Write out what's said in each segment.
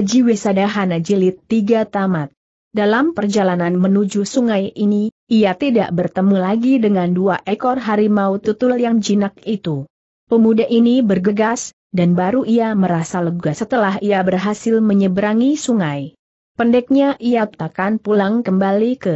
Aji Wesadahana Jilid 3 Tamat. Dalam perjalanan menuju sungai ini, ia tidak bertemu lagi dengan dua ekor harimau tutul yang jinak itu. Pemuda ini bergegas, dan baru ia merasa lega setelah ia berhasil menyeberangi sungai. Pendeknya ia takkan pulang kembali ke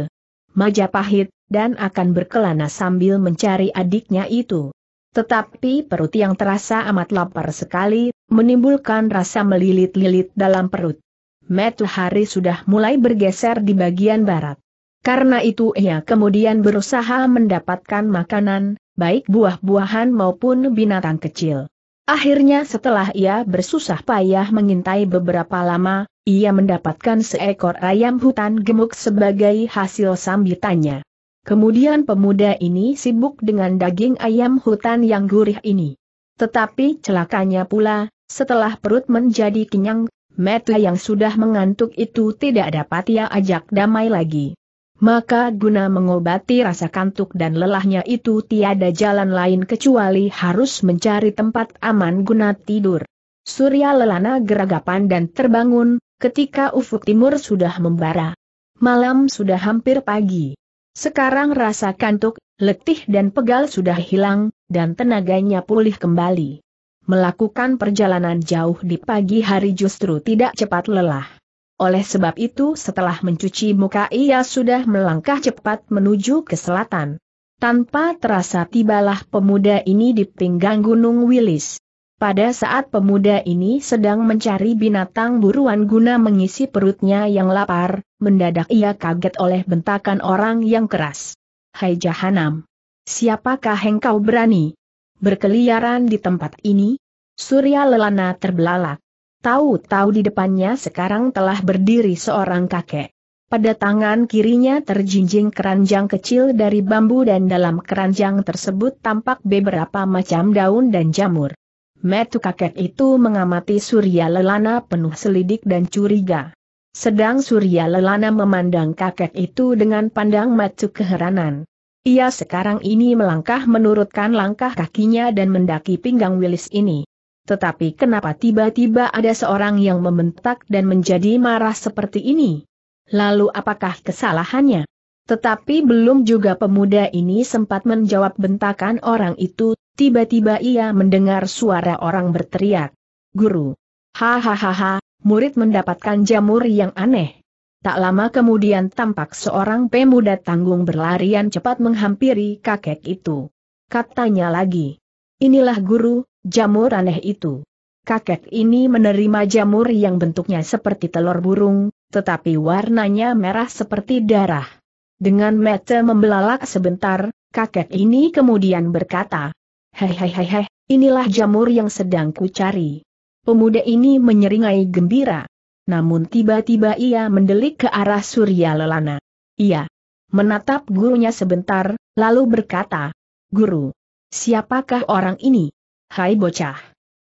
Majapahit, dan akan berkelana sambil mencari adiknya itu. Tetapi perut yang terasa amat lapar sekali, menimbulkan rasa melilit-lilit dalam perut. Metu hari sudah mulai bergeser di bagian barat. Karena itu ia kemudian berusaha mendapatkan makanan, baik buah-buahan maupun binatang kecil. Akhirnya setelah ia bersusah payah mengintai beberapa lama, ia mendapatkan seekor ayam hutan gemuk sebagai hasil sambitannya. Kemudian pemuda ini sibuk dengan daging ayam hutan yang gurih ini. Tetapi celakanya pula, setelah perut menjadi kenyang, Meta yang sudah mengantuk itu tidak dapat ia ajak damai lagi. Maka guna mengobati rasa kantuk dan lelahnya itu tiada jalan lain kecuali harus mencari tempat aman guna tidur. Surya lelana geragapan dan terbangun, ketika ufuk timur sudah membara. Malam sudah hampir pagi. Sekarang rasa kantuk, letih dan pegal sudah hilang, dan tenaganya pulih kembali. Melakukan perjalanan jauh di pagi hari justru tidak cepat lelah. Oleh sebab itu setelah mencuci muka ia sudah melangkah cepat menuju ke selatan. Tanpa terasa tibalah pemuda ini di pinggang Gunung Wilis. Pada saat pemuda ini sedang mencari binatang buruan guna mengisi perutnya yang lapar, mendadak ia kaget oleh bentakan orang yang keras. Hai Jahanam! Siapakah engkau berani? Berkeliaran di tempat ini? Surya lelana terbelalak. Tahu-tahu di depannya sekarang telah berdiri seorang kakek. Pada tangan kirinya terjinjing keranjang kecil dari bambu dan dalam keranjang tersebut tampak beberapa macam daun dan jamur. Metu kakek itu mengamati Surya Lelana penuh selidik dan curiga. Sedang Surya Lelana memandang kakek itu dengan pandang macu keheranan. Ia sekarang ini melangkah menurutkan langkah kakinya dan mendaki pinggang Wilis ini. Tetapi kenapa tiba-tiba ada seorang yang membentak dan menjadi marah seperti ini? Lalu apakah kesalahannya? Tetapi belum juga pemuda ini sempat menjawab bentakan orang itu, tiba-tiba ia mendengar suara orang berteriak. Guru. Hahaha, murid mendapatkan jamur yang aneh. Tak lama kemudian tampak seorang pemuda tanggung berlarian cepat menghampiri kakek itu. Katanya lagi, inilah guru, jamur aneh itu. Kakek ini menerima jamur yang bentuknya seperti telur burung, tetapi warnanya merah seperti darah. Dengan mata membelalak sebentar, kakek ini kemudian berkata, Hei hei hei hei, inilah jamur yang sedang ku cari. Pemuda ini menyeringai gembira. Namun tiba-tiba ia mendelik ke arah Surya Lelana. Ia menatap gurunya sebentar, lalu berkata, Guru, siapakah orang ini? Hai bocah,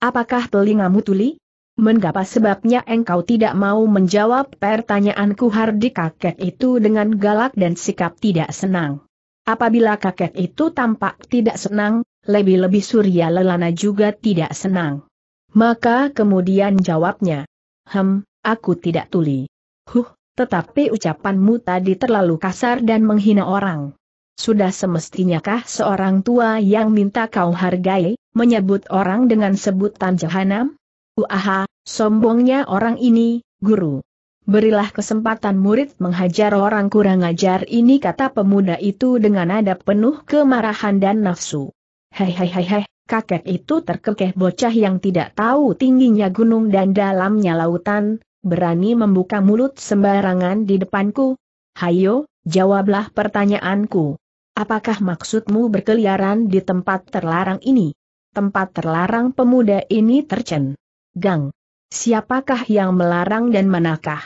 apakah telingamu tuli? Mengapa sebabnya engkau tidak mau menjawab pertanyaanku Hardi kakek itu dengan galak dan sikap tidak senang. Apabila kakek itu tampak tidak senang, lebih-lebih Surya Lelana juga tidak senang. Maka kemudian jawabnya, Hem, aku tidak tuli. Huh, tetapi ucapanmu tadi terlalu kasar dan menghina orang. Sudah semestinyakah seorang tua yang minta kau hargai, menyebut orang dengan sebutan jahanam? Uaha, sombongnya orang ini, guru. Berilah kesempatan murid menghajar orang kurang ajar ini kata pemuda itu dengan nada penuh kemarahan dan nafsu. Hei hei hei hei, kakek itu terkekeh bocah yang tidak tahu tingginya gunung dan dalamnya lautan, berani membuka mulut sembarangan di depanku? Hayo, jawablah pertanyaanku. Apakah maksudmu berkeliaran di tempat terlarang ini? Tempat terlarang pemuda ini tercen. Gang. Siapakah yang melarang dan manakah?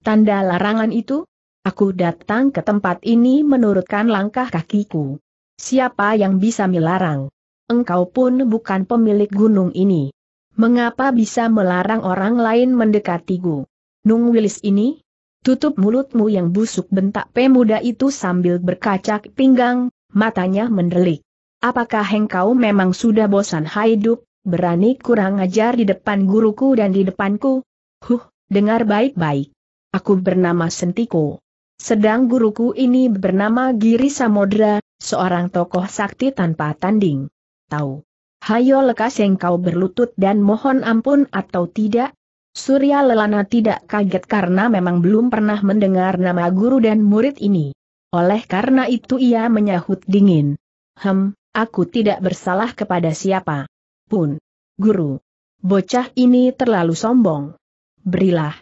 Tanda larangan itu? Aku datang ke tempat ini menurutkan langkah kakiku. Siapa yang bisa melarang? engkau pun bukan pemilik gunung ini. Mengapa bisa melarang orang lain mendekati gu? Nung Wilis ini? Tutup mulutmu yang busuk bentak pemuda itu sambil berkacak pinggang, matanya mendelik. Apakah engkau memang sudah bosan hidup, berani kurang ajar di depan guruku dan di depanku? Huh, dengar baik-baik. Aku bernama Sentiko. Sedang guruku ini bernama Giri Samodra, seorang tokoh sakti tanpa tanding tahu. Hayo lekas engkau berlutut dan mohon ampun atau tidak? Surya Lelana tidak kaget karena memang belum pernah mendengar nama guru dan murid ini. Oleh karena itu ia menyahut dingin. Hem, aku tidak bersalah kepada siapa. Pun. Guru. Bocah ini terlalu sombong. Berilah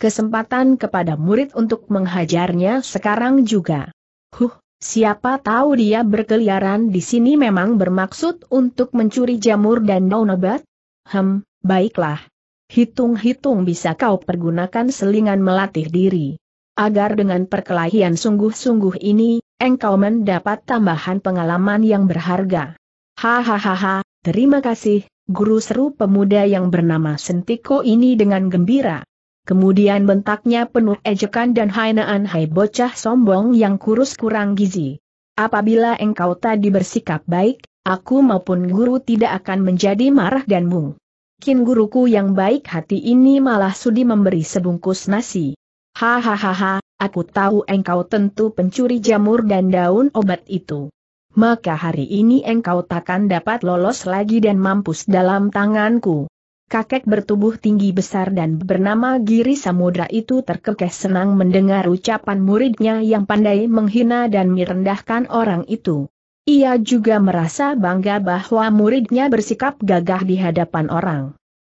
kesempatan kepada murid untuk menghajarnya sekarang juga. Huh, Siapa tahu dia berkeliaran di sini memang bermaksud untuk mencuri jamur dan daun obat? Hem, baiklah. Hitung-hitung bisa kau pergunakan selingan melatih diri. Agar dengan perkelahian sungguh-sungguh ini, engkau mendapat tambahan pengalaman yang berharga. Hahaha, terima kasih, guru seru pemuda yang bernama Sentiko ini dengan gembira. Kemudian bentaknya penuh ejekan dan hainaan hai bocah sombong yang kurus kurang gizi. Apabila engkau tadi bersikap baik, aku maupun guru tidak akan menjadi marah dan mung. Kin guruku yang baik hati ini malah sudi memberi sebungkus nasi. Hahaha, aku tahu engkau tentu pencuri jamur dan daun obat itu. Maka hari ini engkau takkan dapat lolos lagi dan mampus dalam tanganku kakek bertubuh tinggi besar dan bernama Giri Samudra itu terkekeh senang mendengar ucapan muridnya yang pandai menghina dan merendahkan orang itu. Ia juga merasa bangga bahwa muridnya bersikap gagah di hadapan orang.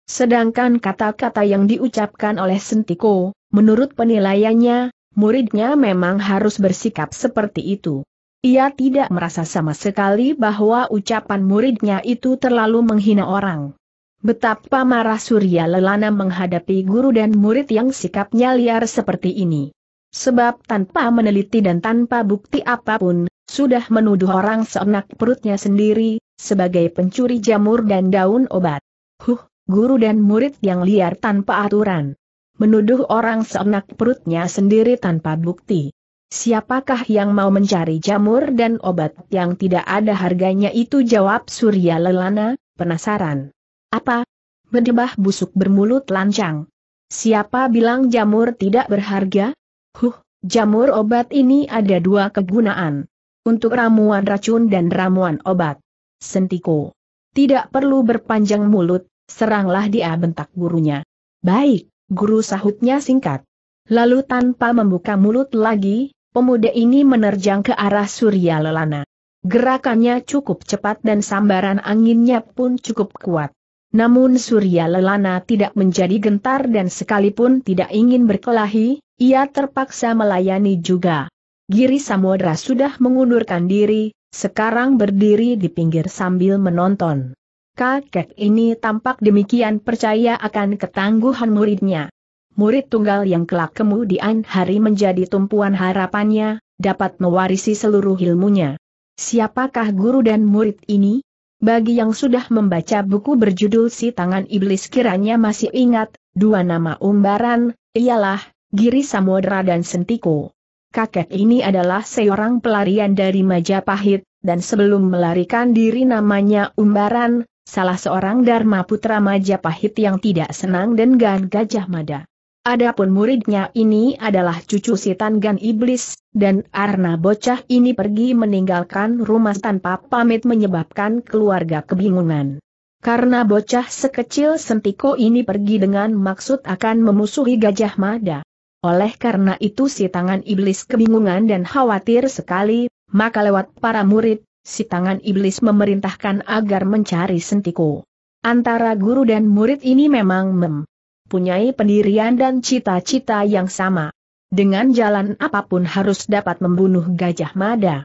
Sedangkan kata-kata yang diucapkan oleh Sentiko, menurut penilaiannya, muridnya memang harus bersikap seperti itu. Ia tidak merasa sama sekali bahwa ucapan muridnya itu terlalu menghina orang. Betapa marah Surya Lelana menghadapi guru dan murid yang sikapnya liar seperti ini. Sebab tanpa meneliti dan tanpa bukti apapun, sudah menuduh orang seenak perutnya sendiri, sebagai pencuri jamur dan daun obat. Huh, guru dan murid yang liar tanpa aturan. Menuduh orang seenak perutnya sendiri tanpa bukti. Siapakah yang mau mencari jamur dan obat yang tidak ada harganya itu jawab Surya Lelana, penasaran. Apa? Bedebah busuk bermulut lancang. Siapa bilang jamur tidak berharga? Huh, jamur obat ini ada dua kegunaan. Untuk ramuan racun dan ramuan obat. Sentiko. Tidak perlu berpanjang mulut, seranglah dia bentak gurunya. Baik, guru sahutnya singkat. Lalu tanpa membuka mulut lagi, pemuda ini menerjang ke arah Surya Lelana. Gerakannya cukup cepat dan sambaran anginnya pun cukup kuat. Namun Surya Lelana tidak menjadi gentar dan sekalipun tidak ingin berkelahi, ia terpaksa melayani juga. Giri Samudra sudah mengundurkan diri, sekarang berdiri di pinggir sambil menonton. Kakek ini tampak demikian percaya akan ketangguhan muridnya. Murid tunggal yang kelak kemudian hari menjadi tumpuan harapannya, dapat mewarisi seluruh ilmunya. Siapakah guru dan murid ini? Bagi yang sudah membaca buku berjudul Si Tangan Iblis kiranya masih ingat, dua nama umbaran, ialah, Giri Samudra dan Sentiko. Kakek ini adalah seorang pelarian dari Majapahit, dan sebelum melarikan diri namanya umbaran, salah seorang Dharma Putra Majapahit yang tidak senang dengan Gajah Mada. Adapun muridnya ini adalah cucu si Tangan Iblis, dan Arna bocah ini pergi meninggalkan rumah tanpa pamit menyebabkan keluarga kebingungan. Karena bocah sekecil Sentiko ini pergi dengan maksud akan memusuhi Gajah Mada. Oleh karena itu si Tangan Iblis kebingungan dan khawatir sekali, maka lewat para murid, si Tangan Iblis memerintahkan agar mencari Sentiko. Antara guru dan murid ini memang mem punyai pendirian dan cita-cita yang sama. Dengan jalan apapun harus dapat membunuh Gajah Mada.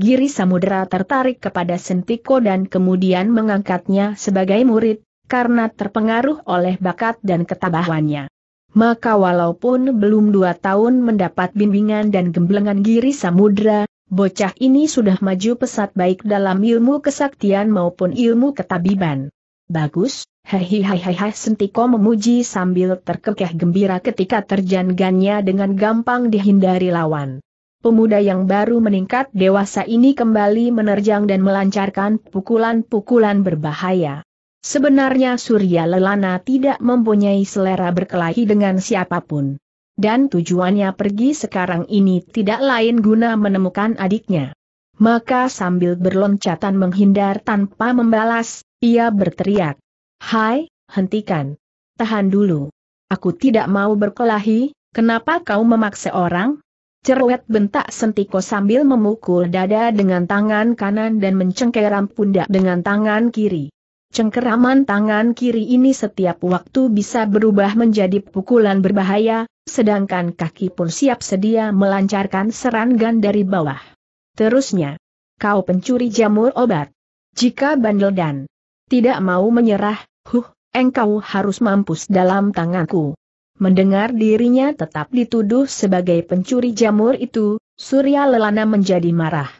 Giri Samudera tertarik kepada Sentiko dan kemudian mengangkatnya sebagai murid, karena terpengaruh oleh bakat dan ketabahannya. Maka walaupun belum dua tahun mendapat bimbingan dan gemblengan Giri Samudera, bocah ini sudah maju pesat baik dalam ilmu kesaktian maupun ilmu ketabiban. Bagus, hei Sentiko memuji sambil terkekeh gembira ketika terjangannya dengan gampang dihindari lawan. Pemuda yang baru meningkat dewasa ini kembali menerjang dan melancarkan pukulan-pukulan berbahaya. Sebenarnya Surya Lelana tidak mempunyai selera berkelahi dengan siapapun. Dan tujuannya pergi sekarang ini tidak lain guna menemukan adiknya. Maka sambil berloncatan menghindar tanpa membalas, ia berteriak. Hai, hentikan. Tahan dulu. Aku tidak mau berkelahi, kenapa kau memaksa orang? Cerewet bentak Sentiko sambil memukul dada dengan tangan kanan dan mencengkeram pundak dengan tangan kiri. Cengkeraman tangan kiri ini setiap waktu bisa berubah menjadi pukulan berbahaya, sedangkan kaki pun siap sedia melancarkan serangan dari bawah. Terusnya, kau pencuri jamur obat. Jika bandel dan tidak mau menyerah, Huh, engkau harus mampus dalam tanganku. Mendengar dirinya tetap dituduh sebagai pencuri jamur itu, Surya Lelana menjadi marah.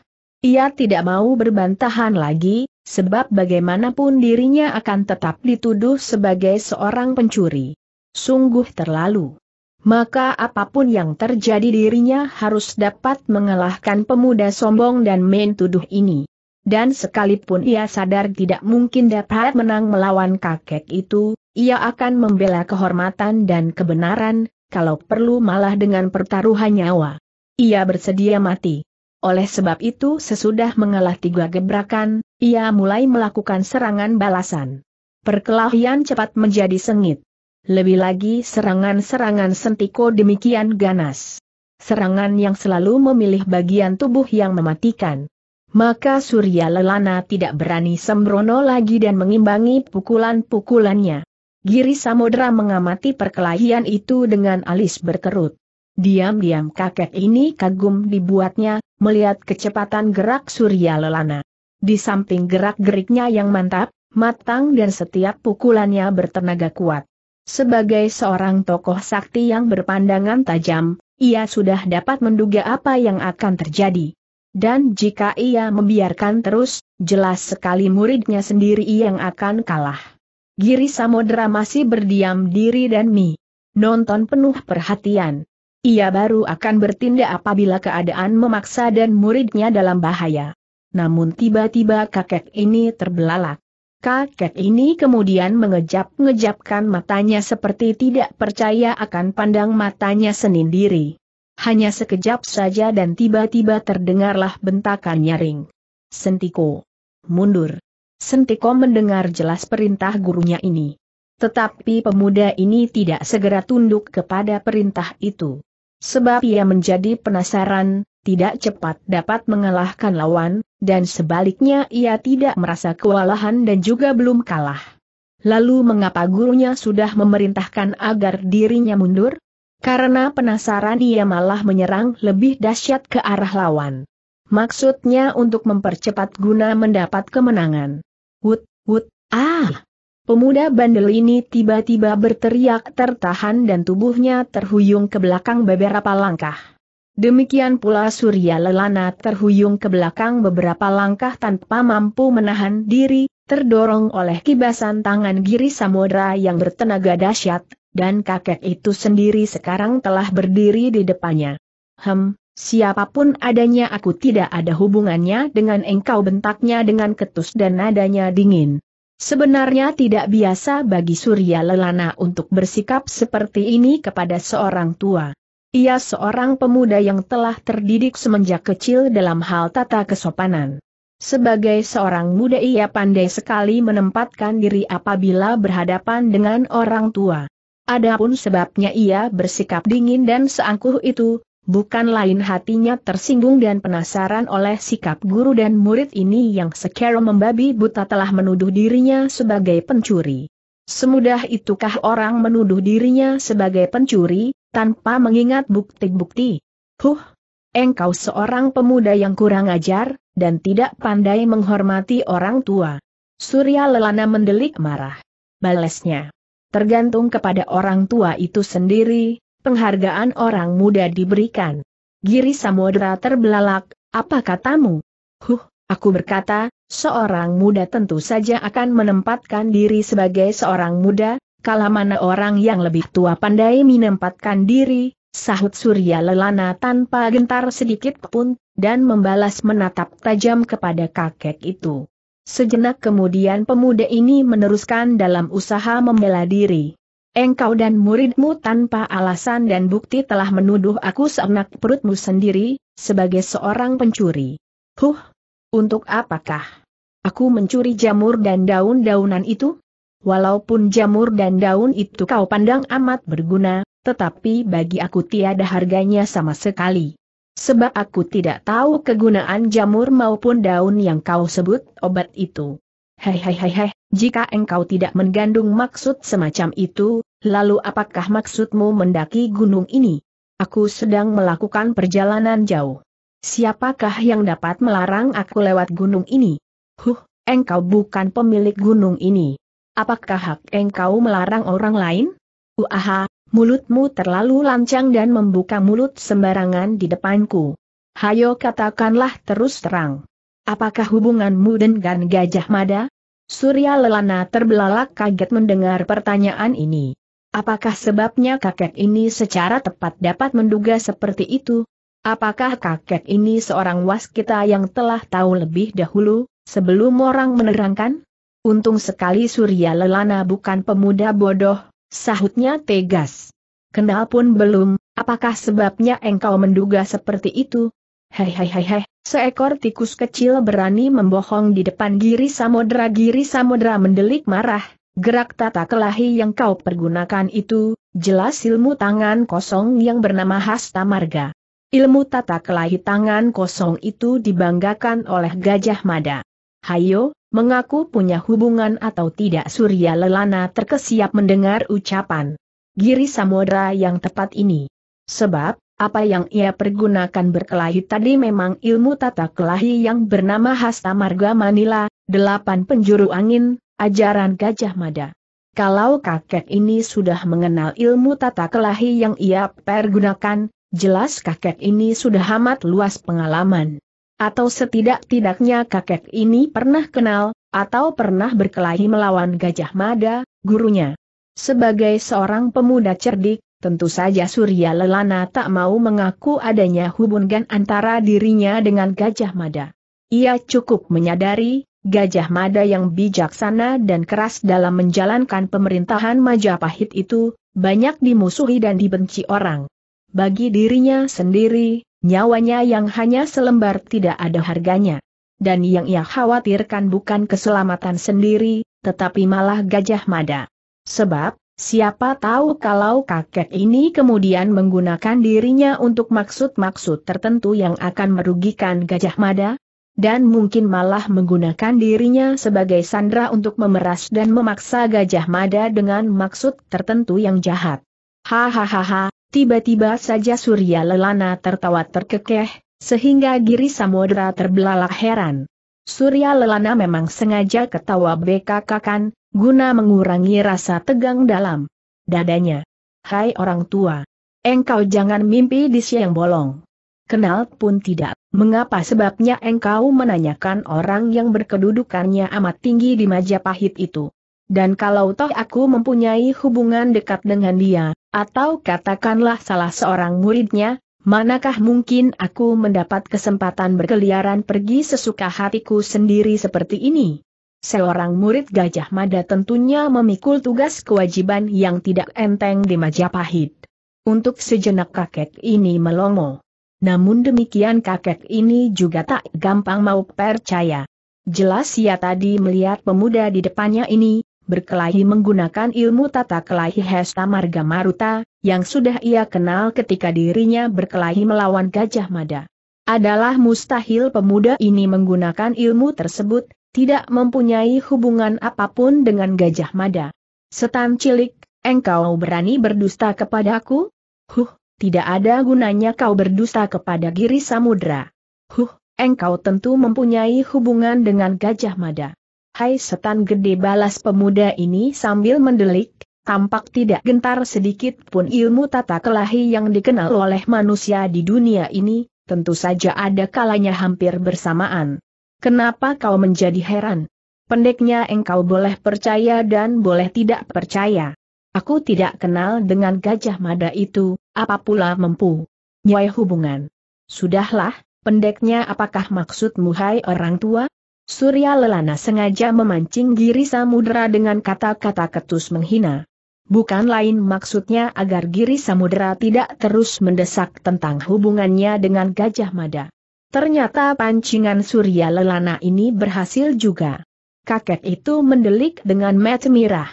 Ia tidak mau berbantahan lagi, sebab bagaimanapun dirinya akan tetap dituduh sebagai seorang pencuri. Sungguh terlalu. Maka apapun yang terjadi dirinya harus dapat mengalahkan pemuda sombong dan main tuduh ini. Dan sekalipun ia sadar tidak mungkin dapat menang melawan kakek itu, ia akan membela kehormatan dan kebenaran, kalau perlu malah dengan pertaruhan nyawa. Ia bersedia mati. Oleh sebab itu sesudah mengalah tiga gebrakan, ia mulai melakukan serangan balasan. Perkelahian cepat menjadi sengit. Lebih lagi serangan-serangan sentiko demikian ganas. Serangan yang selalu memilih bagian tubuh yang mematikan maka Surya Lelana tidak berani sembrono lagi dan mengimbangi pukulan-pukulannya. Giri Samudra mengamati perkelahian itu dengan alis berkerut. Diam-diam kakek ini kagum dibuatnya, melihat kecepatan gerak Surya Lelana. Di samping gerak-geriknya yang mantap, matang dan setiap pukulannya bertenaga kuat. Sebagai seorang tokoh sakti yang berpandangan tajam, ia sudah dapat menduga apa yang akan terjadi. Dan jika ia membiarkan terus, jelas sekali muridnya sendiri yang akan kalah. Giri Samodra masih berdiam diri dan mi. Nonton penuh perhatian. Ia baru akan bertindak apabila keadaan memaksa dan muridnya dalam bahaya. Namun tiba-tiba kakek ini terbelalak. Kakek ini kemudian mengejap-ngejapkan matanya seperti tidak percaya akan pandang matanya sendiri. Hanya sekejap saja dan tiba-tiba terdengarlah bentakan nyaring. Sentiko. Mundur. Sentiko mendengar jelas perintah gurunya ini. Tetapi pemuda ini tidak segera tunduk kepada perintah itu. Sebab ia menjadi penasaran, tidak cepat dapat mengalahkan lawan, dan sebaliknya ia tidak merasa kewalahan dan juga belum kalah. Lalu mengapa gurunya sudah memerintahkan agar dirinya mundur? Karena penasaran ia malah menyerang lebih dahsyat ke arah lawan. Maksudnya untuk mempercepat guna mendapat kemenangan. Wut, wut, ah! Pemuda bandel ini tiba-tiba berteriak tertahan dan tubuhnya terhuyung ke belakang beberapa langkah. Demikian pula Surya Lelana terhuyung ke belakang beberapa langkah tanpa mampu menahan diri, terdorong oleh kibasan tangan Giri Samudra yang bertenaga dahsyat, dan kakek itu sendiri sekarang telah berdiri di depannya. Hem, siapapun adanya aku tidak ada hubungannya dengan engkau bentaknya dengan ketus dan nadanya dingin. Sebenarnya tidak biasa bagi Surya Lelana untuk bersikap seperti ini kepada seorang tua. Ia seorang pemuda yang telah terdidik semenjak kecil dalam hal tata kesopanan. Sebagai seorang muda ia pandai sekali menempatkan diri apabila berhadapan dengan orang tua. Adapun sebabnya ia bersikap dingin dan seangkuh itu, bukan lain hatinya tersinggung dan penasaran oleh sikap guru dan murid ini yang sekarang membabi buta telah menuduh dirinya sebagai pencuri. Semudah itukah orang menuduh dirinya sebagai pencuri, tanpa mengingat bukti-bukti? Huh, engkau seorang pemuda yang kurang ajar, dan tidak pandai menghormati orang tua. Surya Lelana mendelik marah. balasnya tergantung kepada orang tua itu sendiri, penghargaan orang muda diberikan. Giri Samudra terbelalak, apa katamu? Huh, aku berkata, seorang muda tentu saja akan menempatkan diri sebagai seorang muda, kalau mana orang yang lebih tua pandai menempatkan diri, sahut Surya Lelana tanpa gentar sedikit pun, dan membalas menatap tajam kepada kakek itu. Sejenak kemudian pemuda ini meneruskan dalam usaha membela diri. Engkau dan muridmu tanpa alasan dan bukti telah menuduh aku seenak perutmu sendiri, sebagai seorang pencuri. Huh, untuk apakah? Aku mencuri jamur dan daun-daunan itu? Walaupun jamur dan daun itu kau pandang amat berguna, tetapi bagi aku tiada harganya sama sekali sebab aku tidak tahu kegunaan jamur maupun daun yang kau sebut obat itu. Hei hei hei hei, jika engkau tidak mengandung maksud semacam itu, lalu apakah maksudmu mendaki gunung ini? Aku sedang melakukan perjalanan jauh. Siapakah yang dapat melarang aku lewat gunung ini? Huh, engkau bukan pemilik gunung ini. Apakah hak engkau melarang orang lain? Uaha, mulutmu terlalu lancang dan membuka mulut sembarangan di depanku. Hayo katakanlah terus terang. Apakah hubunganmu dengan Gajah Mada? Surya Lelana terbelalak kaget mendengar pertanyaan ini. Apakah sebabnya kakek ini secara tepat dapat menduga seperti itu? Apakah kakek ini seorang waskita yang telah tahu lebih dahulu, sebelum orang menerangkan? Untung sekali Surya Lelana bukan pemuda bodoh, Sahutnya tegas. Kenal pun belum, apakah sebabnya engkau menduga seperti itu? Hei hei hei hei, seekor tikus kecil berani membohong di depan giri samodra giri samodra mendelik marah, gerak tata kelahi yang kau pergunakan itu, jelas ilmu tangan kosong yang bernama Hasta Marga. Ilmu tata kelahi tangan kosong itu dibanggakan oleh Gajah Mada. Hayo, mengaku punya hubungan atau tidak Surya Lelana terkesiap mendengar ucapan Giri Samudra yang tepat ini. Sebab, apa yang ia pergunakan berkelahi tadi memang ilmu tata kelahi yang bernama Hasta Marga Manila, delapan penjuru angin, ajaran Gajah Mada. Kalau kakek ini sudah mengenal ilmu tata kelahi yang ia pergunakan, jelas kakek ini sudah amat luas pengalaman. Atau setidak-tidaknya kakek ini pernah kenal, atau pernah berkelahi melawan Gajah Mada, gurunya. Sebagai seorang pemuda cerdik, tentu saja Surya Lelana tak mau mengaku adanya hubungan antara dirinya dengan Gajah Mada. Ia cukup menyadari, Gajah Mada yang bijaksana dan keras dalam menjalankan pemerintahan Majapahit itu, banyak dimusuhi dan dibenci orang. Bagi dirinya sendiri, Nyawanya yang hanya selembar tidak ada harganya. Dan yang ia khawatirkan bukan keselamatan sendiri, tetapi malah Gajah Mada. Sebab, siapa tahu kalau kakek ini kemudian menggunakan dirinya untuk maksud-maksud tertentu yang akan merugikan Gajah Mada, dan mungkin malah menggunakan dirinya sebagai sandera untuk memeras dan memaksa Gajah Mada dengan maksud tertentu yang jahat. Hahaha, Tiba-tiba saja Surya Lelana tertawa terkekeh, sehingga Giri Samudra terbelalak heran. Surya Lelana memang sengaja ketawa bekakakan, guna mengurangi rasa tegang dalam dadanya. Hai orang tua, engkau jangan mimpi di siang bolong. Kenal pun tidak, mengapa sebabnya engkau menanyakan orang yang berkedudukannya amat tinggi di Majapahit itu? Dan kalau toh aku mempunyai hubungan dekat dengan dia, atau katakanlah salah seorang muridnya, manakah mungkin aku mendapat kesempatan berkeliaran pergi sesuka hatiku sendiri seperti ini? Seorang murid Gajah Mada tentunya memikul tugas kewajiban yang tidak enteng di Majapahit. Untuk sejenak kakek ini melongo. Namun demikian kakek ini juga tak gampang mau percaya. Jelas ia tadi melihat pemuda di depannya ini, berkelahi menggunakan ilmu tata kelahi Hesta Marga Maruta, yang sudah ia kenal ketika dirinya berkelahi melawan Gajah Mada. Adalah mustahil pemuda ini menggunakan ilmu tersebut, tidak mempunyai hubungan apapun dengan Gajah Mada. Setan cilik, engkau berani berdusta kepadaku? Huh, tidak ada gunanya kau berdusta kepada Giri Samudra. Huh, engkau tentu mempunyai hubungan dengan Gajah Mada. Hai setan gede balas pemuda ini sambil mendelik, tampak tidak gentar sedikit pun ilmu tata kelahi yang dikenal oleh manusia di dunia ini, tentu saja ada kalanya hampir bersamaan. Kenapa kau menjadi heran? Pendeknya engkau boleh percaya dan boleh tidak percaya. Aku tidak kenal dengan gajah mada itu, apa pula mampu. Nyai hubungan. Sudahlah, pendeknya apakah maksudmu hai orang tua? Surya Lelana sengaja memancing Giri Samudera dengan kata-kata ketus menghina. Bukan lain maksudnya agar Giri Samudera tidak terus mendesak tentang hubungannya dengan Gajah Mada. Ternyata pancingan Surya Lelana ini berhasil juga. Kakek itu mendelik dengan mata merah.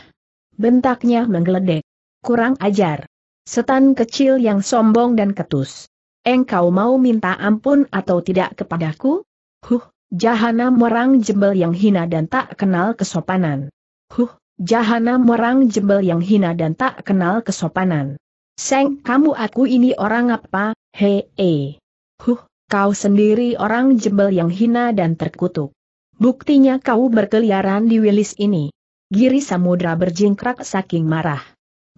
Bentaknya menggeledek. Kurang ajar. Setan kecil yang sombong dan ketus. Engkau mau minta ampun atau tidak kepadaku? Huh, Jahanam orang jembel yang hina dan tak kenal kesopanan. Huh, jahanam orang jembel yang hina dan tak kenal kesopanan. Seng, kamu aku ini orang apa, hei, he. E. Huh, kau sendiri orang jembel yang hina dan terkutuk. Buktinya kau berkeliaran di wilis ini. Giri Samudra berjingkrak saking marah.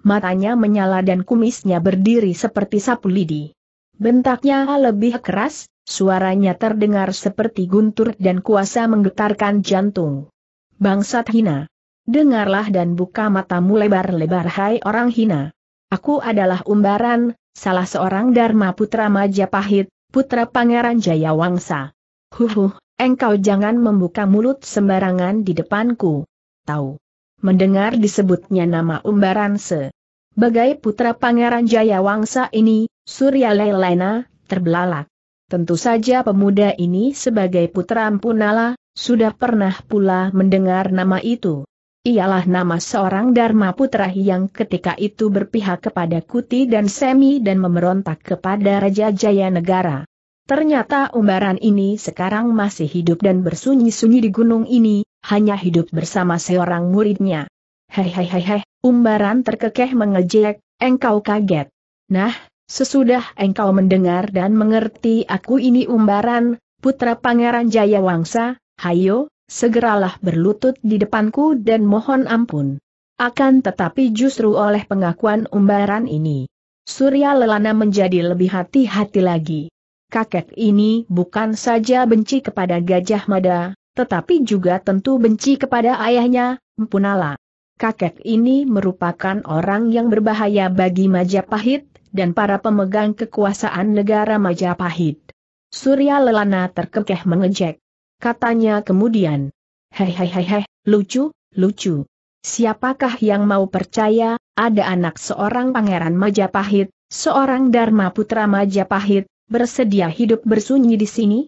Matanya menyala dan kumisnya berdiri seperti sapu lidi. Bentaknya lebih keras, Suaranya terdengar seperti guntur dan kuasa menggetarkan jantung. Bangsat hina. Dengarlah dan buka matamu lebar-lebar hai orang hina. Aku adalah umbaran, salah seorang Dharma Putra Majapahit, putra Pangeran Jayawangsa. Huhuh, engkau jangan membuka mulut sembarangan di depanku. Tahu. Mendengar disebutnya nama umbaran se. Bagai putra Pangeran Jayawangsa ini, Surya Lelena, terbelalak. Tentu saja pemuda ini sebagai putra Ampunala, sudah pernah pula mendengar nama itu. Ialah nama seorang Dharma Putra yang ketika itu berpihak kepada Kuti dan Semi dan memberontak kepada Raja Jaya Negara. Ternyata umbaran ini sekarang masih hidup dan bersunyi-sunyi di gunung ini, hanya hidup bersama seorang muridnya. Hei hei hei hei, umbaran terkekeh mengejek, engkau kaget. Nah, Sesudah engkau mendengar dan mengerti aku ini umbaran, putra pangeran Jaya Wangsa, hayo, segeralah berlutut di depanku dan mohon ampun. Akan tetapi justru oleh pengakuan umbaran ini, Surya Lelana menjadi lebih hati-hati lagi. Kakek ini bukan saja benci kepada Gajah Mada, tetapi juga tentu benci kepada ayahnya, Mpunala. Kakek ini merupakan orang yang berbahaya bagi Majapahit, dan para pemegang kekuasaan negara Majapahit. Surya Lelana terkekeh mengejek. Katanya kemudian, Hehehehe, lucu, lucu. Siapakah yang mau percaya, ada anak seorang pangeran Majapahit, seorang Dharma Putra Majapahit, bersedia hidup bersunyi di sini?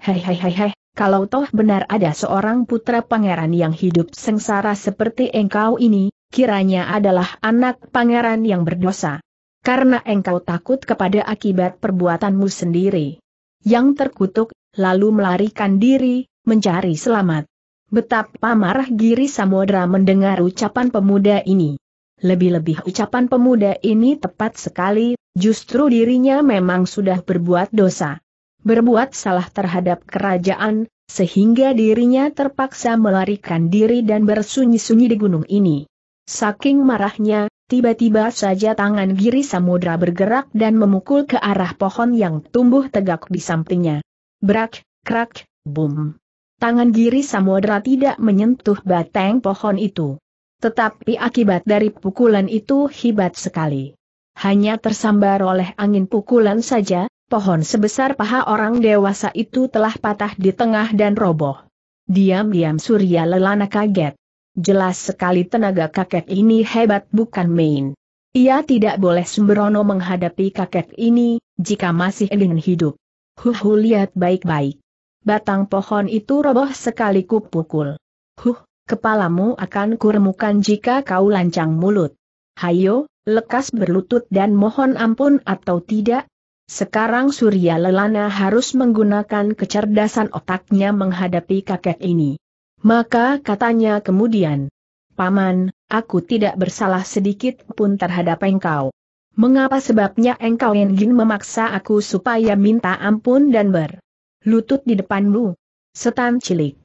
Hehehehe, kalau toh benar ada seorang putra pangeran yang hidup sengsara seperti engkau ini, kiranya adalah anak pangeran yang berdosa karena engkau takut kepada akibat perbuatanmu sendiri. Yang terkutuk, lalu melarikan diri, mencari selamat. Betapa marah Giri Samudra mendengar ucapan pemuda ini. Lebih-lebih ucapan pemuda ini tepat sekali, justru dirinya memang sudah berbuat dosa. Berbuat salah terhadap kerajaan, sehingga dirinya terpaksa melarikan diri dan bersunyi-sunyi di gunung ini. Saking marahnya, Tiba-tiba saja tangan Giri Samudra bergerak dan memukul ke arah pohon yang tumbuh tegak di sampingnya. Brak, krak, bum. Tangan Giri Samudra tidak menyentuh batang pohon itu. Tetapi akibat dari pukulan itu hebat sekali. Hanya tersambar oleh angin pukulan saja, pohon sebesar paha orang dewasa itu telah patah di tengah dan roboh. Diam-diam Surya Lelana kaget. Jelas sekali tenaga kakek ini hebat bukan main. Ia tidak boleh sembrono menghadapi kakek ini, jika masih ingin hidup. huh lihat baik-baik. Batang pohon itu roboh sekali kupukul. Huh, kepalamu akan kuremukan jika kau lancang mulut. Hayo, lekas berlutut dan mohon ampun atau tidak, sekarang Surya Lelana harus menggunakan kecerdasan otaknya menghadapi kakek ini. Maka katanya kemudian, Paman, aku tidak bersalah sedikit pun terhadap engkau. Mengapa sebabnya engkau ingin memaksa aku supaya minta ampun dan berlutut di depanmu? Setan cilik.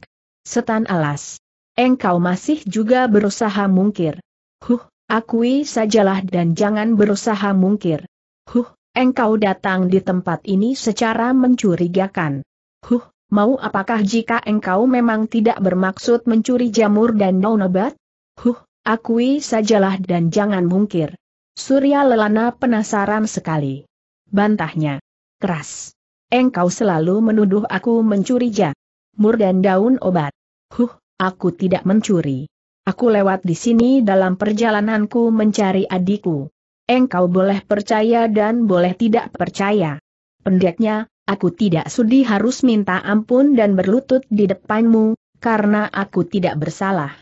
Setan alas. Engkau masih juga berusaha mungkir. Huh, akui sajalah dan jangan berusaha mungkir. Huh, engkau datang di tempat ini secara mencurigakan. Huh, mau apakah jika engkau memang tidak bermaksud mencuri jamur dan daun obat? Huh, akui sajalah dan jangan mungkir. Surya Lelana penasaran sekali. Bantahnya. Keras. Engkau selalu menuduh aku mencuri jamur dan daun obat. Huh, aku tidak mencuri. Aku lewat di sini dalam perjalananku mencari adikku. Engkau boleh percaya dan boleh tidak percaya. Pendeknya, aku tidak sudi harus minta ampun dan berlutut di depanmu, karena aku tidak bersalah.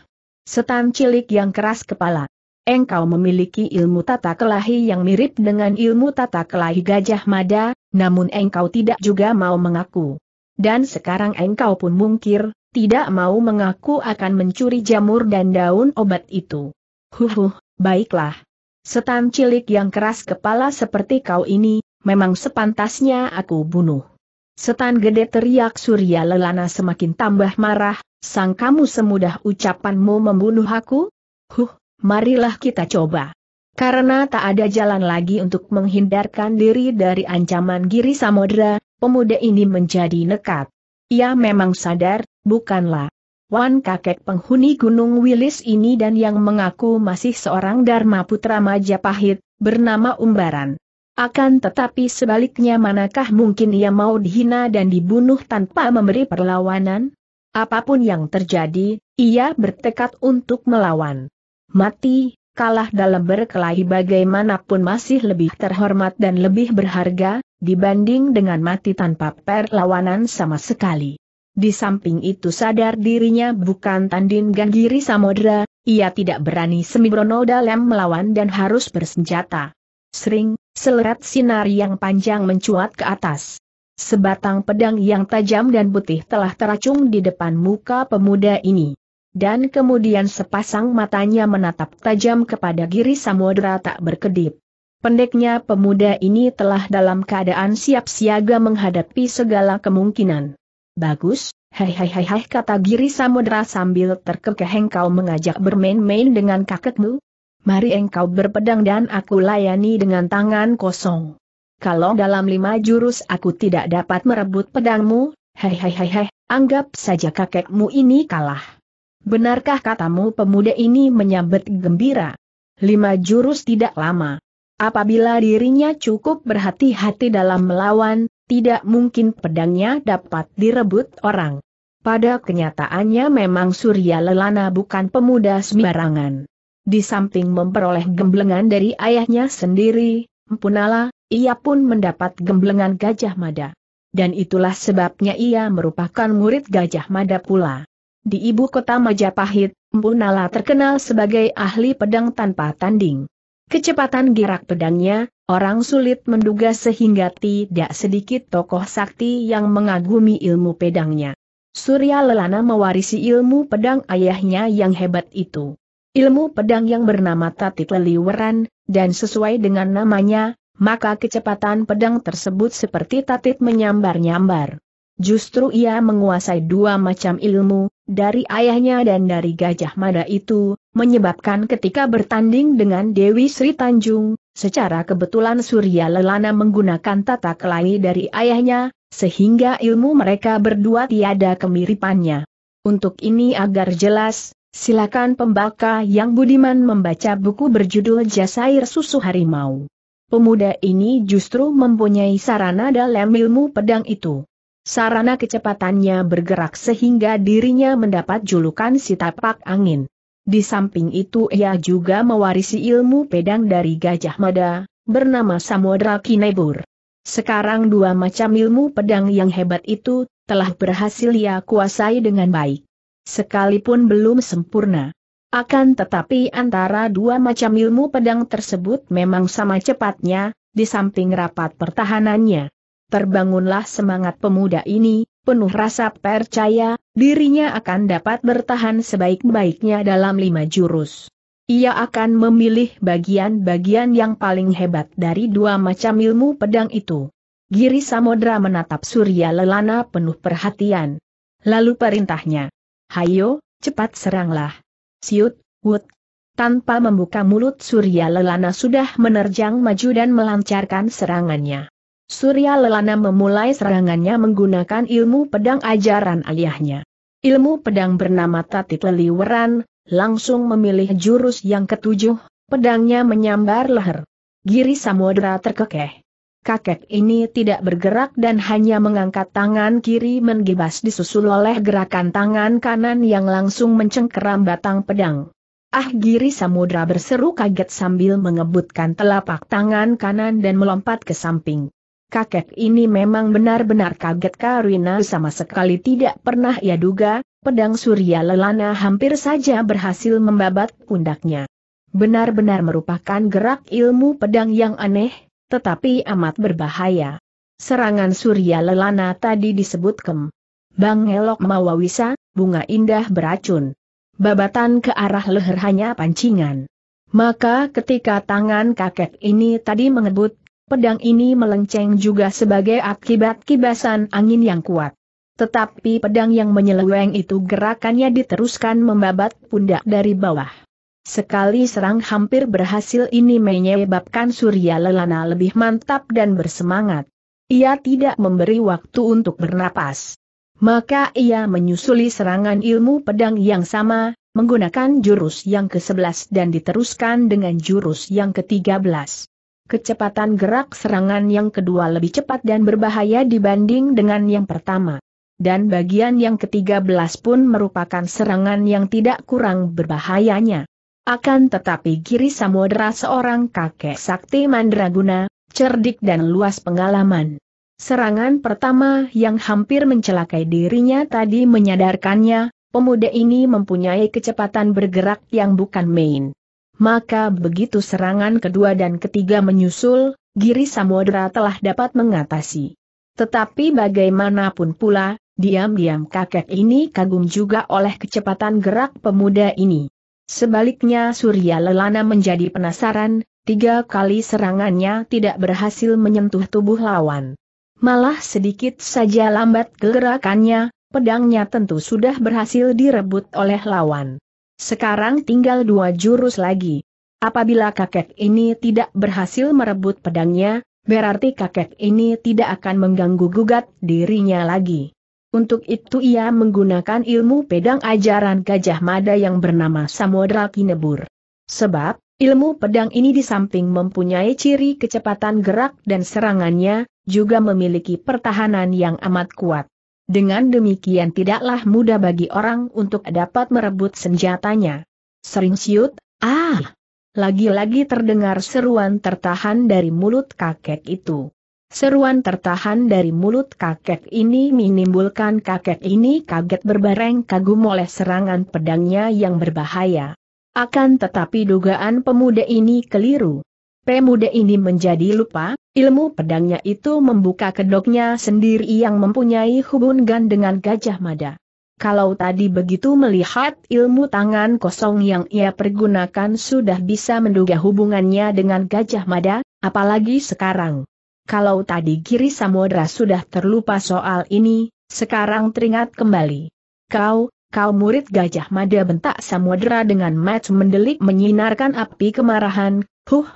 Setan cilik yang keras kepala. Engkau memiliki ilmu tata kelahi yang mirip dengan ilmu tata kelahi Gajah Mada, namun engkau tidak juga mau mengaku. Dan sekarang engkau pun mungkir, tidak mau mengaku akan mencuri jamur dan daun obat itu. Huhuh, baiklah. Setan cilik yang keras kepala seperti kau ini, memang sepantasnya aku bunuh. Setan gede teriak Surya Lelana semakin tambah marah, sang kamu semudah ucapanmu membunuh aku? Huh, marilah kita coba. Karena tak ada jalan lagi untuk menghindarkan diri dari ancaman Giri Samodra, pemuda ini menjadi nekat. Ia memang sadar, bukanlah. Wan kakek penghuni Gunung Wilis ini dan yang mengaku masih seorang Dharma Putra Majapahit, bernama Umbaran. Akan tetapi sebaliknya manakah mungkin ia mau dihina dan dibunuh tanpa memberi perlawanan? Apapun yang terjadi, ia bertekad untuk melawan. Mati, kalah dalam berkelahi bagaimanapun masih lebih terhormat dan lebih berharga, dibanding dengan mati tanpa perlawanan sama sekali. Di samping itu sadar dirinya bukan tandin Ganggiri Samodra, ia tidak berani semibrono dalam melawan dan harus bersenjata. Sering, Selerat sinar yang panjang mencuat ke atas. Sebatang pedang yang tajam dan putih telah teracung di depan muka pemuda ini. Dan kemudian sepasang matanya menatap tajam kepada Giri Samudra tak berkedip. Pendeknya pemuda ini telah dalam keadaan siap siaga menghadapi segala kemungkinan. Bagus, hei hei hei hei kata Giri Samudra sambil terkekeh engkau mengajak bermain-main dengan kakekmu, mari engkau berpedang dan aku layani dengan tangan kosong. Kalau dalam lima jurus aku tidak dapat merebut pedangmu, hei hei hei hei, anggap saja kakekmu ini kalah. Benarkah katamu pemuda ini menyambet gembira? Lima jurus tidak lama. Apabila dirinya cukup berhati-hati dalam melawan, tidak mungkin pedangnya dapat direbut orang. Pada kenyataannya memang Surya Lelana bukan pemuda sembarangan. Di samping memperoleh gemblengan dari ayahnya sendiri, Mpunala, ia pun mendapat gemblengan Gajah Mada. Dan itulah sebabnya ia merupakan murid Gajah Mada pula. Di ibu kota Majapahit, Mpunala terkenal sebagai ahli pedang tanpa tanding. Kecepatan gerak pedangnya, orang sulit menduga sehingga tidak sedikit tokoh sakti yang mengagumi ilmu pedangnya. Surya Lelana mewarisi ilmu pedang ayahnya yang hebat itu ilmu pedang yang bernama Tatik Leliweran, dan sesuai dengan namanya, maka kecepatan pedang tersebut seperti tatit menyambar-nyambar. Justru ia menguasai dua macam ilmu, dari ayahnya dan dari Gajah Mada itu, menyebabkan ketika bertanding dengan Dewi Sri Tanjung, secara kebetulan Surya Lelana menggunakan tata kelahi dari ayahnya, sehingga ilmu mereka berdua tiada kemiripannya. Untuk ini agar jelas, Silakan pembaca yang budiman membaca buku berjudul Jasair Susu Harimau. Pemuda ini justru mempunyai sarana dalam ilmu pedang itu. Sarana kecepatannya bergerak sehingga dirinya mendapat julukan si tapak angin. Di samping itu ia juga mewarisi ilmu pedang dari Gajah Mada, bernama Samudra Kinebur. Sekarang dua macam ilmu pedang yang hebat itu, telah berhasil ia kuasai dengan baik sekalipun belum sempurna. Akan tetapi antara dua macam ilmu pedang tersebut memang sama cepatnya, di samping rapat pertahanannya. Terbangunlah semangat pemuda ini, penuh rasa percaya, dirinya akan dapat bertahan sebaik-baiknya dalam lima jurus. Ia akan memilih bagian-bagian yang paling hebat dari dua macam ilmu pedang itu. Giri Samodra menatap Surya Lelana penuh perhatian. Lalu perintahnya, Hayo, cepat seranglah. Siut, wut. Tanpa membuka mulut Surya Lelana sudah menerjang maju dan melancarkan serangannya. Surya Lelana memulai serangannya menggunakan ilmu pedang ajaran ayahnya. Ilmu pedang bernama Tatit Leliweran, langsung memilih jurus yang ketujuh, pedangnya menyambar leher. Giri Samudra terkekeh kakek ini tidak bergerak dan hanya mengangkat tangan kiri menggibas disusul oleh gerakan tangan kanan yang langsung mencengkeram batang pedang. Ah Giri Samudra berseru kaget sambil mengebutkan telapak tangan kanan dan melompat ke samping. Kakek ini memang benar-benar kaget karena sama sekali tidak pernah ia duga, pedang surya lelana hampir saja berhasil membabat pundaknya. Benar-benar merupakan gerak ilmu pedang yang aneh, tetapi amat berbahaya. Serangan surya lelana tadi disebut kem. Bang Elok Mawawisa, bunga indah beracun. Babatan ke arah leher hanya pancingan. Maka ketika tangan kakek ini tadi mengebut, pedang ini melenceng juga sebagai akibat kibasan angin yang kuat. Tetapi pedang yang menyeleweng itu gerakannya diteruskan membabat pundak dari bawah. Sekali serang hampir berhasil ini menyebabkan Surya Lelana lebih mantap dan bersemangat. Ia tidak memberi waktu untuk bernapas. Maka ia menyusuli serangan ilmu pedang yang sama, menggunakan jurus yang ke-11 dan diteruskan dengan jurus yang ke-13. Kecepatan gerak serangan yang kedua lebih cepat dan berbahaya dibanding dengan yang pertama dan bagian yang ke-13 pun merupakan serangan yang tidak kurang berbahayanya. Akan tetapi Giri Samudra seorang kakek sakti mandraguna, cerdik dan luas pengalaman. Serangan pertama yang hampir mencelakai dirinya tadi menyadarkannya, pemuda ini mempunyai kecepatan bergerak yang bukan main. Maka begitu serangan kedua dan ketiga menyusul, Giri Samudra telah dapat mengatasi. Tetapi bagaimanapun pula, diam-diam kakek ini kagum juga oleh kecepatan gerak pemuda ini. Sebaliknya Surya Lelana menjadi penasaran, tiga kali serangannya tidak berhasil menyentuh tubuh lawan. Malah sedikit saja lambat gerakannya, pedangnya tentu sudah berhasil direbut oleh lawan. Sekarang tinggal dua jurus lagi. Apabila kakek ini tidak berhasil merebut pedangnya, berarti kakek ini tidak akan mengganggu-gugat dirinya lagi. Untuk itu ia menggunakan ilmu pedang ajaran Gajah Mada yang bernama Samodra Kinebur. Sebab, ilmu pedang ini di samping mempunyai ciri kecepatan gerak dan serangannya, juga memiliki pertahanan yang amat kuat. Dengan demikian tidaklah mudah bagi orang untuk dapat merebut senjatanya. Sering siut, ah! Lagi-lagi terdengar seruan tertahan dari mulut kakek itu. Seruan tertahan dari mulut kakek ini menimbulkan kakek ini kaget berbareng kagum oleh serangan pedangnya yang berbahaya. Akan tetapi dugaan pemuda ini keliru. Pemuda ini menjadi lupa, ilmu pedangnya itu membuka kedoknya sendiri yang mempunyai hubungan dengan Gajah Mada. Kalau tadi begitu melihat ilmu tangan kosong yang ia pergunakan sudah bisa menduga hubungannya dengan Gajah Mada, apalagi sekarang. Kalau tadi kiri Samudra sudah terlupa soal ini, sekarang teringat kembali. Kau, kau murid Gajah Mada bentak Samudra dengan mat mendelik menyinarkan api kemarahan, huh,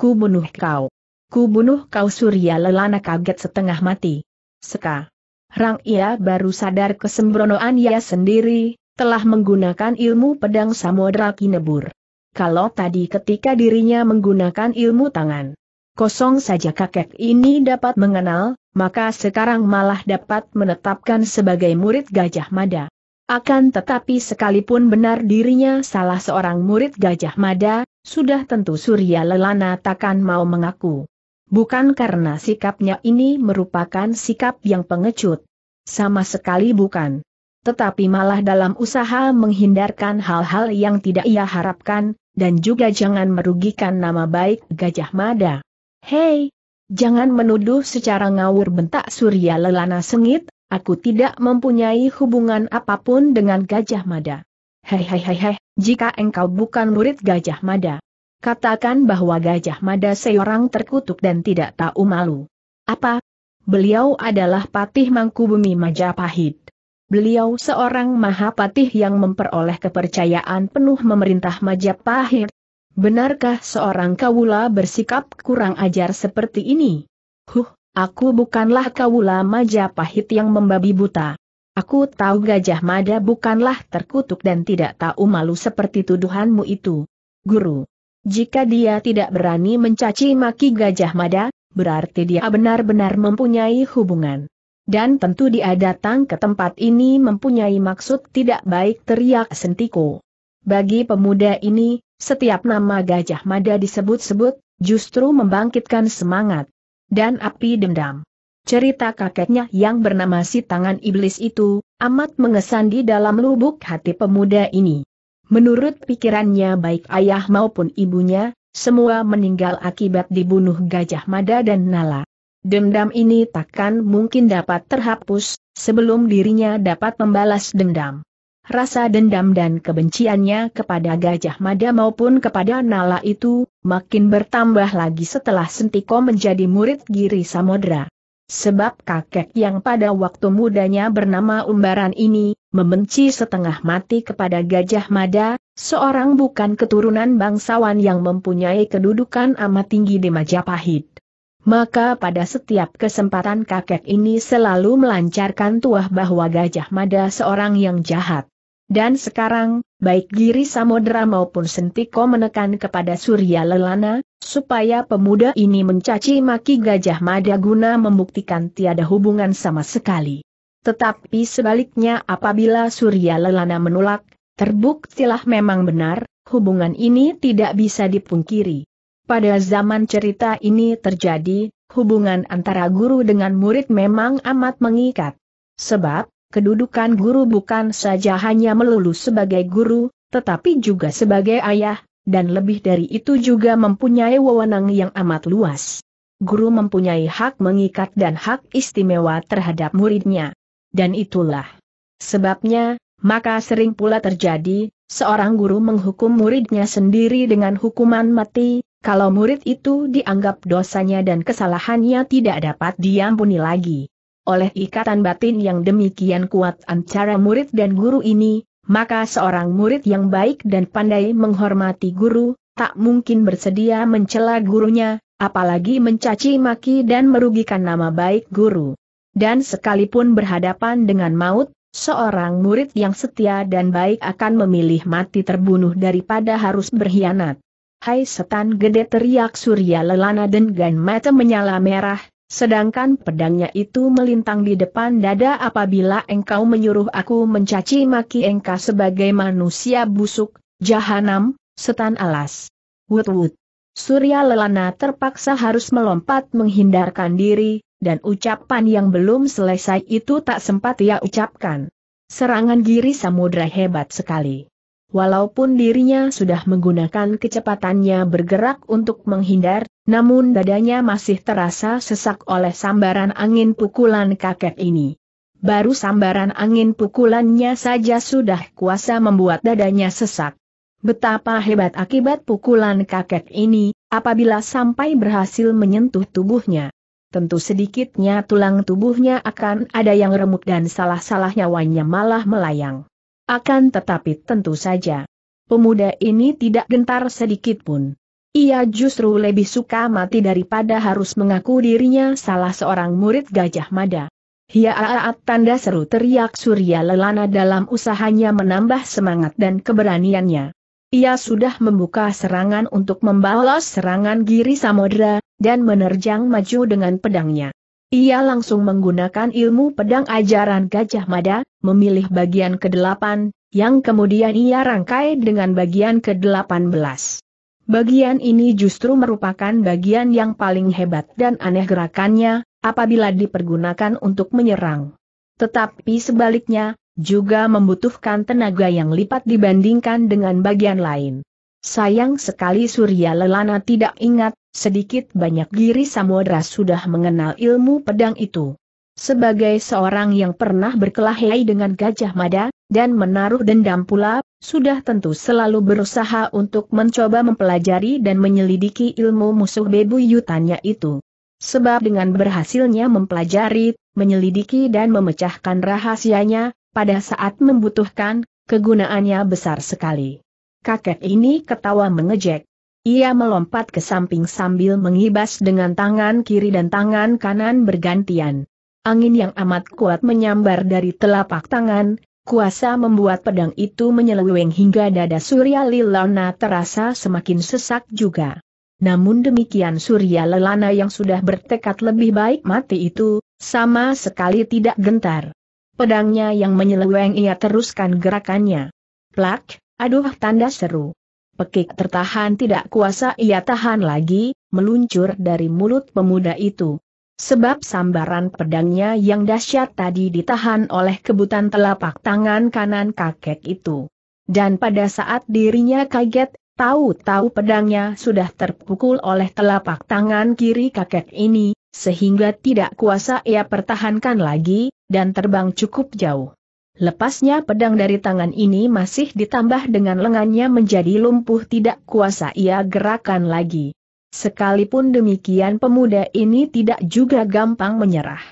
ku bunuh kau. Ku bunuh kau Surya Lelana kaget setengah mati. Seka. Rang ia baru sadar kesembronoan ia sendiri, telah menggunakan ilmu pedang Samudra Kinebur. Kalau tadi ketika dirinya menggunakan ilmu tangan, kosong saja kakek ini dapat mengenal, maka sekarang malah dapat menetapkan sebagai murid Gajah Mada. Akan tetapi sekalipun benar dirinya salah seorang murid Gajah Mada, sudah tentu Surya Lelana takkan mau mengaku. Bukan karena sikapnya ini merupakan sikap yang pengecut. Sama sekali bukan. Tetapi malah dalam usaha menghindarkan hal-hal yang tidak ia harapkan, dan juga jangan merugikan nama baik Gajah Mada. Hei, jangan menuduh secara ngawur bentak Surya Lelana sengit, aku tidak mempunyai hubungan apapun dengan Gajah Mada. Hei hei hei hei, jika engkau bukan murid Gajah Mada. Katakan bahwa Gajah Mada seorang terkutuk dan tidak tahu malu. Apa? Beliau adalah patih Mangkubumi Majapahit. Beliau seorang mahapatih yang memperoleh kepercayaan penuh memerintah Majapahit, Benarkah seorang kawula bersikap kurang ajar seperti ini? Huh, aku bukanlah kawula Majapahit yang membabi buta. Aku tahu Gajah Mada bukanlah terkutuk dan tidak tahu malu seperti tuduhanmu itu. Guru, jika dia tidak berani mencaci maki Gajah Mada, berarti dia benar-benar mempunyai hubungan. Dan tentu dia datang ke tempat ini mempunyai maksud tidak baik teriak sentiku. Bagi pemuda ini, setiap nama Gajah Mada disebut-sebut, justru membangkitkan semangat dan api dendam. Cerita kakeknya yang bernama si tangan iblis itu, amat mengesan di dalam lubuk hati pemuda ini. Menurut pikirannya baik ayah maupun ibunya, semua meninggal akibat dibunuh Gajah Mada dan Nala. Dendam ini takkan mungkin dapat terhapus, sebelum dirinya dapat membalas dendam. Rasa dendam dan kebenciannya kepada Gajah Mada maupun kepada Nala itu, makin bertambah lagi setelah Sentiko menjadi murid Giri Samodra. Sebab kakek yang pada waktu mudanya bernama Umbaran ini, membenci setengah mati kepada Gajah Mada, seorang bukan keturunan bangsawan yang mempunyai kedudukan amat tinggi di Majapahit. Maka pada setiap kesempatan kakek ini selalu melancarkan tuah bahwa Gajah Mada seorang yang jahat. Dan sekarang, baik Giri Samodra maupun Sentiko menekan kepada Surya Lelana, supaya pemuda ini mencaci maki Gajah Mada guna membuktikan tiada hubungan sama sekali. Tetapi sebaliknya apabila Surya Lelana menolak, terbuktilah memang benar, hubungan ini tidak bisa dipungkiri. Pada zaman cerita ini terjadi, hubungan antara guru dengan murid memang amat mengikat. Sebab, kedudukan guru bukan saja hanya melulu sebagai guru, tetapi juga sebagai ayah, dan lebih dari itu juga mempunyai wewenang yang amat luas. Guru mempunyai hak mengikat dan hak istimewa terhadap muridnya. Dan itulah sebabnya, maka sering pula terjadi, seorang guru menghukum muridnya sendiri dengan hukuman mati, kalau murid itu dianggap dosanya dan kesalahannya tidak dapat diampuni lagi oleh ikatan batin yang demikian kuat antara murid dan guru ini, maka seorang murid yang baik dan pandai menghormati guru, tak mungkin bersedia mencela gurunya, apalagi mencaci maki dan merugikan nama baik guru. Dan sekalipun berhadapan dengan maut, seorang murid yang setia dan baik akan memilih mati terbunuh daripada harus berkhianat. Hai setan gede teriak Surya Lelana dengan mata menyala merah, Sedangkan pedangnya itu melintang di depan dada apabila engkau menyuruh aku mencaci maki engkau sebagai manusia busuk, jahanam, setan alas. Wut wut. Surya Lelana terpaksa harus melompat menghindarkan diri, dan ucapan yang belum selesai itu tak sempat ia ucapkan. Serangan giri samudra hebat sekali. Walaupun dirinya sudah menggunakan kecepatannya bergerak untuk menghindar, namun dadanya masih terasa sesak oleh sambaran angin pukulan kakek ini. Baru sambaran angin pukulannya saja sudah kuasa membuat dadanya sesak. Betapa hebat akibat pukulan kakek ini, apabila sampai berhasil menyentuh tubuhnya. Tentu sedikitnya tulang tubuhnya akan ada yang remuk dan salah-salah nyawanya malah melayang. Akan tetapi tentu saja. Pemuda ini tidak gentar sedikit pun. Ia justru lebih suka mati daripada harus mengaku dirinya salah seorang murid Gajah Mada. Hiaaat tanda seru teriak Surya Lelana dalam usahanya menambah semangat dan keberaniannya. Ia sudah membuka serangan untuk membalas serangan Giri Samodra, dan menerjang maju dengan pedangnya. Ia langsung menggunakan ilmu pedang ajaran Gajah Mada, memilih bagian ke-8, yang kemudian ia rangkai dengan bagian ke-18. Bagian ini justru merupakan bagian yang paling hebat dan aneh gerakannya, apabila dipergunakan untuk menyerang. Tetapi sebaliknya, juga membutuhkan tenaga yang lipat dibandingkan dengan bagian lain. Sayang sekali Surya Lelana tidak ingat, sedikit banyak Giri Samudra sudah mengenal ilmu pedang itu. Sebagai seorang yang pernah berkelahi dengan Gajah Mada, dan menaruh dendam pula, sudah tentu selalu berusaha untuk mencoba mempelajari dan menyelidiki ilmu musuh Bebu bebuyutannya itu. Sebab dengan berhasilnya mempelajari, menyelidiki dan memecahkan rahasianya, pada saat membutuhkan, kegunaannya besar sekali. Kakek ini ketawa mengejek. Ia melompat ke samping sambil mengibas dengan tangan kiri dan tangan kanan bergantian. Angin yang amat kuat menyambar dari telapak tangan, kuasa membuat pedang itu menyeleweng hingga dada Surya Lilana terasa semakin sesak juga. Namun demikian Surya Lilana yang sudah bertekad lebih baik mati itu, sama sekali tidak gentar. Pedangnya yang menyeleweng ia teruskan gerakannya. Plak, aduh tanda seru. Pekik tertahan tidak kuasa ia tahan lagi, meluncur dari mulut pemuda itu. Sebab sambaran pedangnya yang dahsyat tadi ditahan oleh kebutan telapak tangan kanan kakek itu. Dan pada saat dirinya kaget, tahu-tahu pedangnya sudah terpukul oleh telapak tangan kiri kakek ini, sehingga tidak kuasa ia pertahankan lagi, dan terbang cukup jauh. Lepasnya pedang dari tangan ini masih ditambah dengan lengannya menjadi lumpuh tidak kuasa ia gerakan lagi. Sekalipun demikian pemuda ini tidak juga gampang menyerah.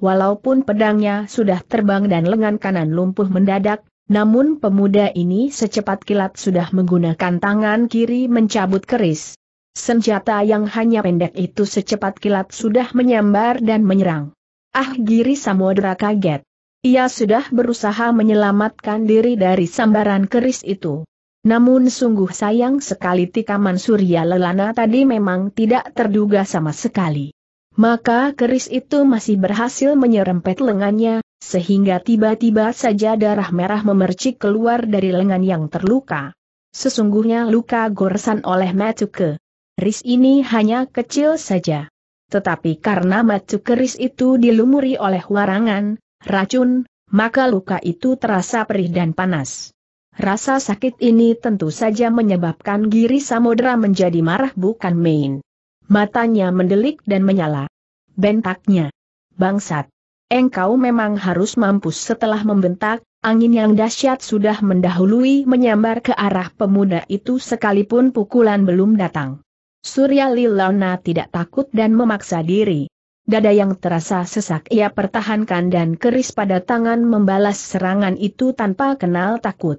Walaupun pedangnya sudah terbang dan lengan kanan lumpuh mendadak, namun pemuda ini secepat kilat sudah menggunakan tangan kiri mencabut keris. Senjata yang hanya pendek itu secepat kilat sudah menyambar dan menyerang. Ah Giri Samudra kaget. Ia sudah berusaha menyelamatkan diri dari sambaran keris itu. Namun sungguh sayang sekali tikaman Surya Lelana tadi memang tidak terduga sama sekali. Maka keris itu masih berhasil menyerempet lengannya, sehingga tiba-tiba saja darah merah memercik keluar dari lengan yang terluka. Sesungguhnya luka goresan oleh Matuke. Ris ini hanya kecil saja. Tetapi karena Matsuke ris itu dilumuri oleh warangan, racun, maka luka itu terasa perih dan panas. Rasa sakit ini tentu saja menyebabkan Giri Samudra menjadi marah bukan main. Matanya mendelik dan menyala. Bentaknya. Bangsat. Engkau memang harus mampus setelah membentak, angin yang dahsyat sudah mendahului menyambar ke arah pemuda itu sekalipun pukulan belum datang. Surya Lilona tidak takut dan memaksa diri. Dada yang terasa sesak ia pertahankan dan keris pada tangan membalas serangan itu tanpa kenal takut.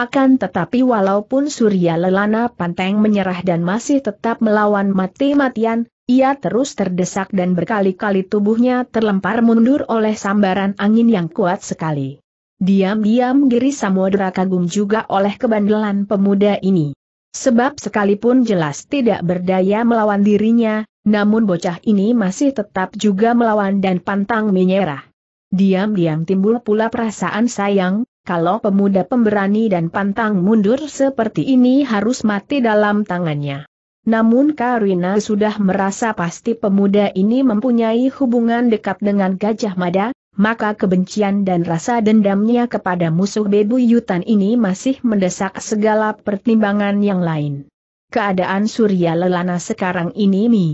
Akan tetapi walaupun Surya Lelana pantang menyerah dan masih tetap melawan mati-matian, ia terus terdesak dan berkali-kali tubuhnya terlempar mundur oleh sambaran angin yang kuat sekali. Diam-diam Giri Samudra kagum juga oleh kebandelan pemuda ini. Sebab sekalipun jelas tidak berdaya melawan dirinya, namun bocah ini masih tetap juga melawan dan pantang menyerah. Diam-diam timbul pula perasaan sayang, kalau pemuda pemberani dan pantang mundur seperti ini harus mati dalam tangannya. Namun Karina sudah merasa pasti pemuda ini mempunyai hubungan dekat dengan Gajah Mada, maka kebencian dan rasa dendamnya kepada musuh Bebu Yutan ini masih mendesak segala pertimbangan yang lain. Keadaan Surya Lelana sekarang ini mi.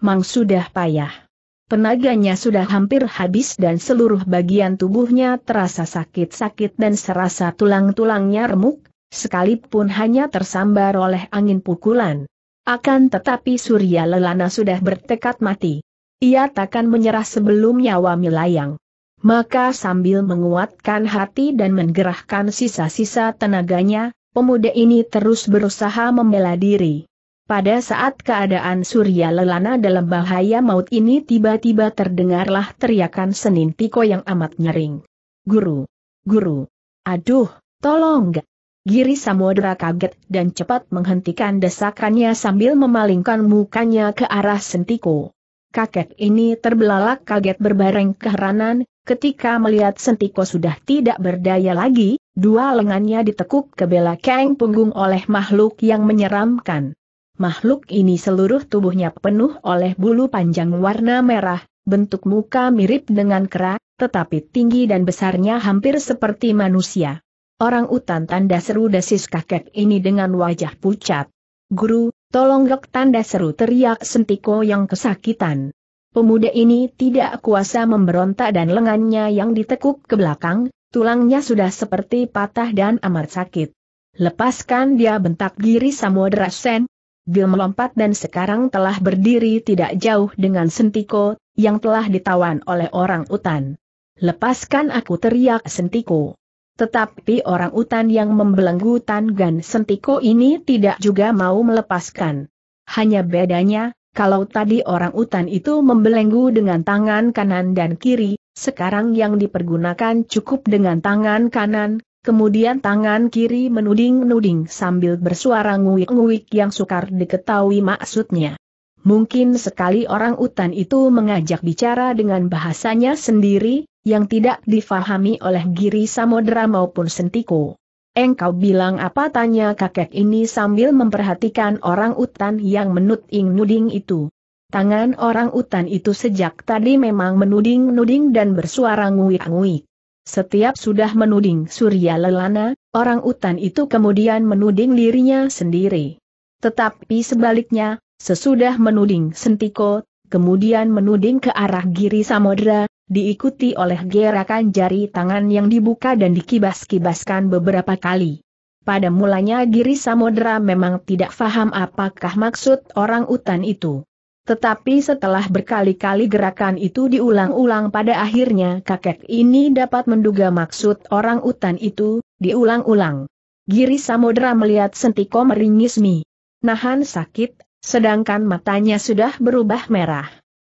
Mang sudah payah. Tenaganya sudah hampir habis dan seluruh bagian tubuhnya terasa sakit-sakit dan serasa tulang-tulangnya remuk, sekalipun hanya tersambar oleh angin pukulan. Akan tetapi Surya Lelana sudah bertekad mati. Ia takkan menyerah sebelum nyawa melayang. Maka sambil menguatkan hati dan menggerahkan sisa-sisa tenaganya, pemuda ini terus berusaha membela diri. Pada saat keadaan Surya Lelana dalam bahaya maut ini tiba-tiba terdengarlah teriakan Senin Piko yang amat nyering. Guru! Guru! Aduh, tolong! Giri Samudra kaget dan cepat menghentikan desakannya sambil memalingkan mukanya ke arah Sentiko. Kakek ini terbelalak kaget berbareng keheranan, ketika melihat Sentiko sudah tidak berdaya lagi, dua lengannya ditekuk ke belakang punggung oleh makhluk yang menyeramkan makhluk ini seluruh tubuhnya penuh oleh bulu panjang warna merah, bentuk muka mirip dengan kera, tetapi tinggi dan besarnya hampir seperti manusia. Orang utan tanda seru desis kakek ini dengan wajah pucat. Guru, tolong dok tanda seru teriak sentiko yang kesakitan. Pemuda ini tidak kuasa memberontak dan lengannya yang ditekuk ke belakang, tulangnya sudah seperti patah dan amat sakit. Lepaskan dia bentak giri samudera Sen, Bill melompat dan sekarang telah berdiri tidak jauh dengan Sentiko, yang telah ditawan oleh orang utan. Lepaskan aku teriak Sentiko. Tetapi orang utan yang membelenggu Tangan Sentiko ini tidak juga mau melepaskan. Hanya bedanya, kalau tadi orang utan itu membelenggu dengan tangan kanan dan kiri, sekarang yang dipergunakan cukup dengan tangan kanan, Kemudian tangan kiri menuding-nuding sambil bersuara nguik-nguik yang sukar diketahui maksudnya. Mungkin sekali orang utan itu mengajak bicara dengan bahasanya sendiri, yang tidak difahami oleh Giri Samodra maupun Sentiko. Engkau bilang apa tanya kakek ini sambil memperhatikan orang utan yang menuding-nuding itu. Tangan orang utan itu sejak tadi memang menuding-nuding dan bersuara nguik-nguik. Setiap sudah menuding Surya Lelana, orang utan itu kemudian menuding dirinya sendiri. Tetapi sebaliknya, sesudah menuding Sentiko, kemudian menuding ke arah Giri Samodra, diikuti oleh gerakan jari tangan yang dibuka dan dikibas-kibaskan beberapa kali. Pada mulanya Giri Samodra memang tidak faham apakah maksud orang utan itu. Tetapi setelah berkali-kali gerakan itu diulang-ulang pada akhirnya kakek ini dapat menduga maksud orang utan itu, diulang-ulang. Giri Samudra melihat Sentiko meringis mi. Nahan sakit, sedangkan matanya sudah berubah merah.